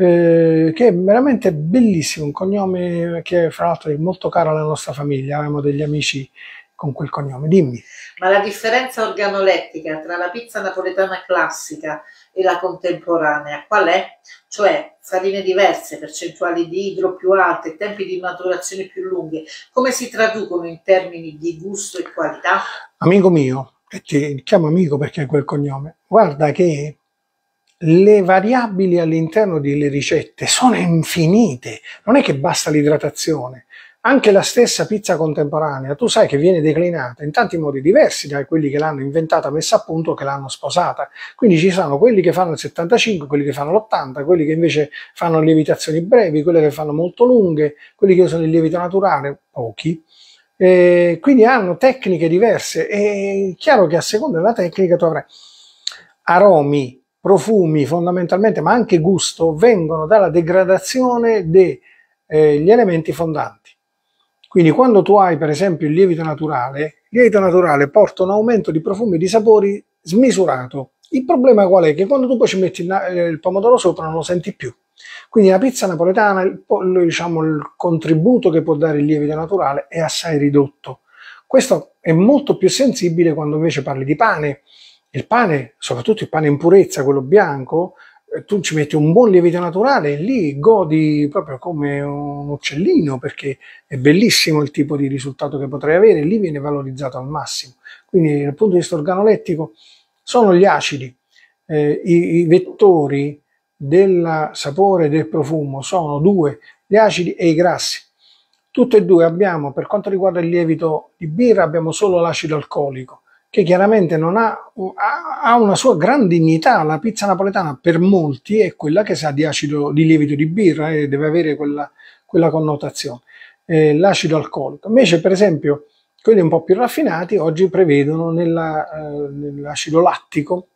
eh, che è veramente bellissimo, un cognome che fra l'altro è molto caro alla nostra famiglia, abbiamo degli amici con quel cognome, dimmi. Ma la differenza organolettica tra la pizza napoletana classica e la contemporanea qual è? Cioè farine diverse, percentuali di idro più alte, tempi di maturazione più lunghi, come si traducono in termini di gusto e qualità? Amico mio, e ti chiamo amico perché è quel cognome, guarda che le variabili all'interno delle ricette sono infinite, non è che basta l'idratazione. Anche la stessa pizza contemporanea, tu sai che viene declinata in tanti modi diversi da quelli che l'hanno inventata, messa a punto, che l'hanno sposata. Quindi ci sono quelli che fanno il 75, quelli che fanno l'80, quelli che invece fanno lievitazioni brevi, quelli che fanno molto lunghe, quelli che usano il lievito naturale, pochi. E quindi hanno tecniche diverse e è chiaro che a seconda della tecnica tu avrai aromi, profumi fondamentalmente, ma anche gusto, vengono dalla degradazione degli eh, elementi fondanti. Quindi quando tu hai per esempio il lievito naturale, il lievito naturale porta un aumento di profumi e di sapori smisurato. Il problema qual è? Che quando tu poi ci metti il pomodoro sopra non lo senti più. Quindi la pizza napoletana, il, diciamo, il contributo che può dare il lievito naturale è assai ridotto. Questo è molto più sensibile quando invece parli di pane, il pane, soprattutto il pane in purezza, quello bianco, eh, tu ci metti un buon lievito naturale e lì godi proprio come un uccellino perché è bellissimo il tipo di risultato che potrai avere, lì viene valorizzato al massimo. Quindi dal punto di vista organolettico sono gli acidi, eh, i, i, vettori del sapore e del profumo sono due, gli acidi e i grassi. Tutte e due abbiamo, per quanto riguarda il lievito di birra, abbiamo solo l'acido alcolico che chiaramente non ha, ha, una sua gran dignità. La pizza napoletana per molti è quella che sa di acido di lievito di birra e deve avere quella, quella connotazione, eh, l'acido alcolico. Invece, per esempio, quelli un po' più raffinati oggi prevedono nella, eh, nell'acido lattico,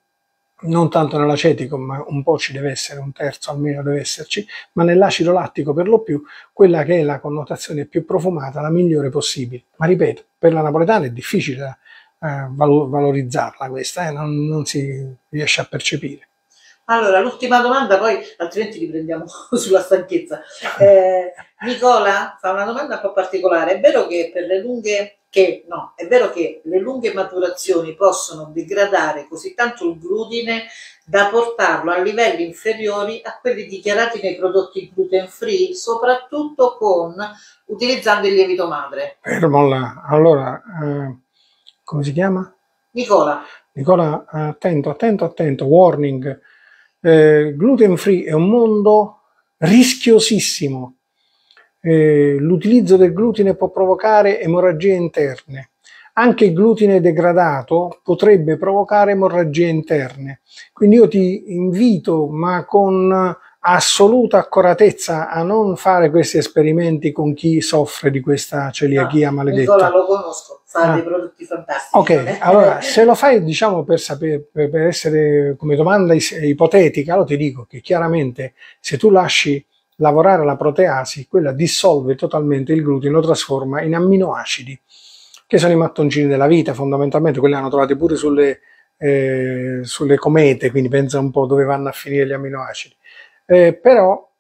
non tanto nell'acetico, ma un po' ci deve essere, un terzo almeno deve esserci, ma nell'acido lattico per lo più quella che è la connotazione più profumata, la migliore possibile. Ma ripeto, per la napoletana è difficile da eh, valorizzarla questa, eh, non, non si riesce a percepire. Allora, l'ultima domanda, poi altrimenti riprendiamo sulla stanchezza. Eh, Nicola fa una domanda un po' particolare. È vero che per le lunghe che, no, è vero che le lunghe maturazioni possono degradare così tanto il glutine da portarlo a livelli inferiori a quelli dichiarati nei prodotti gluten free, soprattutto con utilizzando il lievito madre. Fermola, allora eh, come si chiama? Nicola. Nicola, attento, attento, attento, warning. Eh, gluten free è un mondo rischiosissimo. Eh, l'utilizzo del glutine può provocare emorragie interne. Anche il glutine degradato potrebbe provocare emorragie interne. Quindi io ti invito, ma con assoluta accuratezza a non fare questi esperimenti con chi soffre di questa celiachia no, maledetta. Nicola lo conosco, fa ah. dei prodotti fantastici. Ok, allora se lo fai diciamo per, sapere, per essere come domanda ipotetica, allora ti dico che chiaramente se tu lasci lavorare la proteasi, quella dissolve totalmente il glutine, lo trasforma in amminoacidi, che sono i mattoncini della vita fondamentalmente, quelli hanno trovati pure sulle, eh, sulle comete, quindi pensa un po' dove vanno a finire gli amminoacidi eh, però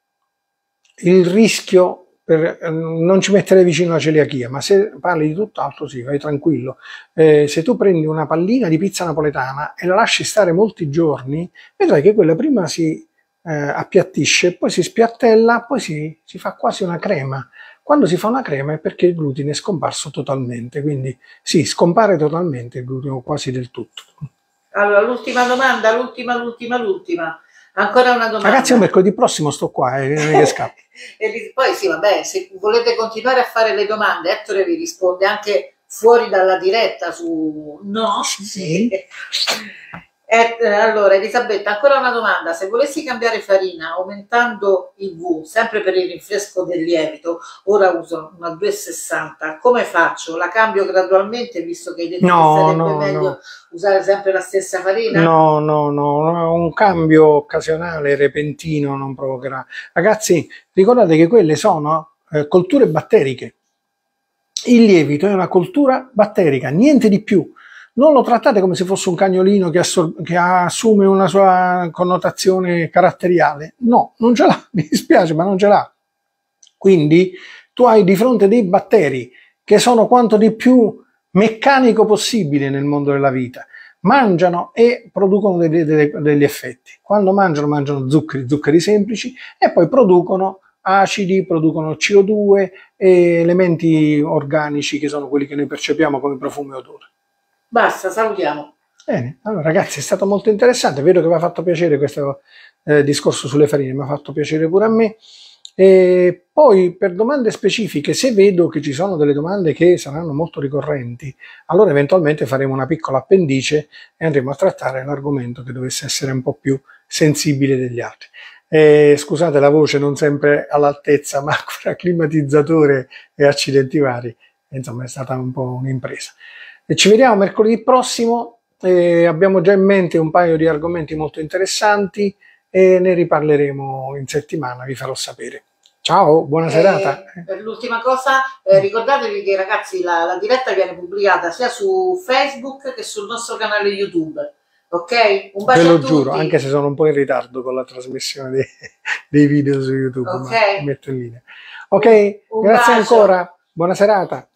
il rischio per, eh, non ci mettere vicino la celiachia, ma se parli di tutt'altro sì, vai tranquillo. Eh, se tu prendi una pallina di pizza napoletana e la lasci stare molti giorni, vedrai che quella prima si eh, appiattisce, poi si spiattella, poi si, si fa quasi una crema. Quando si fa una crema è perché il glutine è scomparso totalmente, quindi sì, scompare totalmente il glutine quasi del tutto. Allora, l'ultima domanda, l'ultima, l'ultima, l'ultima. Ancora una domanda. Ragazzi, un mercoledì prossimo sto qua eh, e, e scappo. e poi sì, vabbè, se volete continuare a fare le domande, Ettore vi risponde anche fuori dalla diretta su... No? Sì. Eh, eh, allora, Elisabetta, ancora una domanda. Se volessi cambiare farina aumentando il V, sempre per il rinfresco del lievito, ora uso una 260, come faccio? La cambio gradualmente, visto che hai detto no, che sarebbe no, meglio no. usare sempre la stessa farina? No, no, no, un cambio occasionale, repentino, non provocherà. Ragazzi, ricordate che quelle sono eh, colture batteriche. Il lievito è una coltura batterica, niente di più non lo trattate come se fosse un cagnolino che, che assume una sua connotazione caratteriale. No, non ce l'ha, mi dispiace, ma non ce l'ha. Quindi tu hai di fronte dei batteri che sono quanto di più meccanico possibile nel mondo della vita. Mangiano e producono degli, degli, degli effetti. Quando mangiano, mangiano zuccheri, zuccheri semplici e poi producono acidi, producono CO2 e elementi organici che sono quelli che noi percepiamo come profumo e odore. Basta, salutiamo. Bene, allora ragazzi è stato molto interessante, vedo che vi ha fatto piacere questo eh, discorso sulle farine, mi ha fatto piacere pure a me. E poi per domande specifiche, se vedo che ci sono delle domande che saranno molto ricorrenti, allora eventualmente faremo una piccola appendice e andremo a trattare l'argomento che dovesse essere un po' più sensibile degli altri. E scusate la voce non sempre all'altezza, ma fra climatizzatore e accidenti vari, insomma è stata un po' un'impresa. E ci vediamo mercoledì prossimo. Eh, abbiamo già in mente un paio di argomenti molto interessanti e ne riparleremo in settimana, vi farò sapere. Ciao, buona eh, serata. l'ultima cosa, eh, ricordatevi che ragazzi la, la, diretta viene pubblicata sia su Facebook che sul nostro canale YouTube. Ok? Un bacio. Ve lo giuro, anche se sono un po' in ritardo con la trasmissione dei, dei video su YouTube, okay. metto in linea. Ok, un grazie bacio. ancora, buona serata.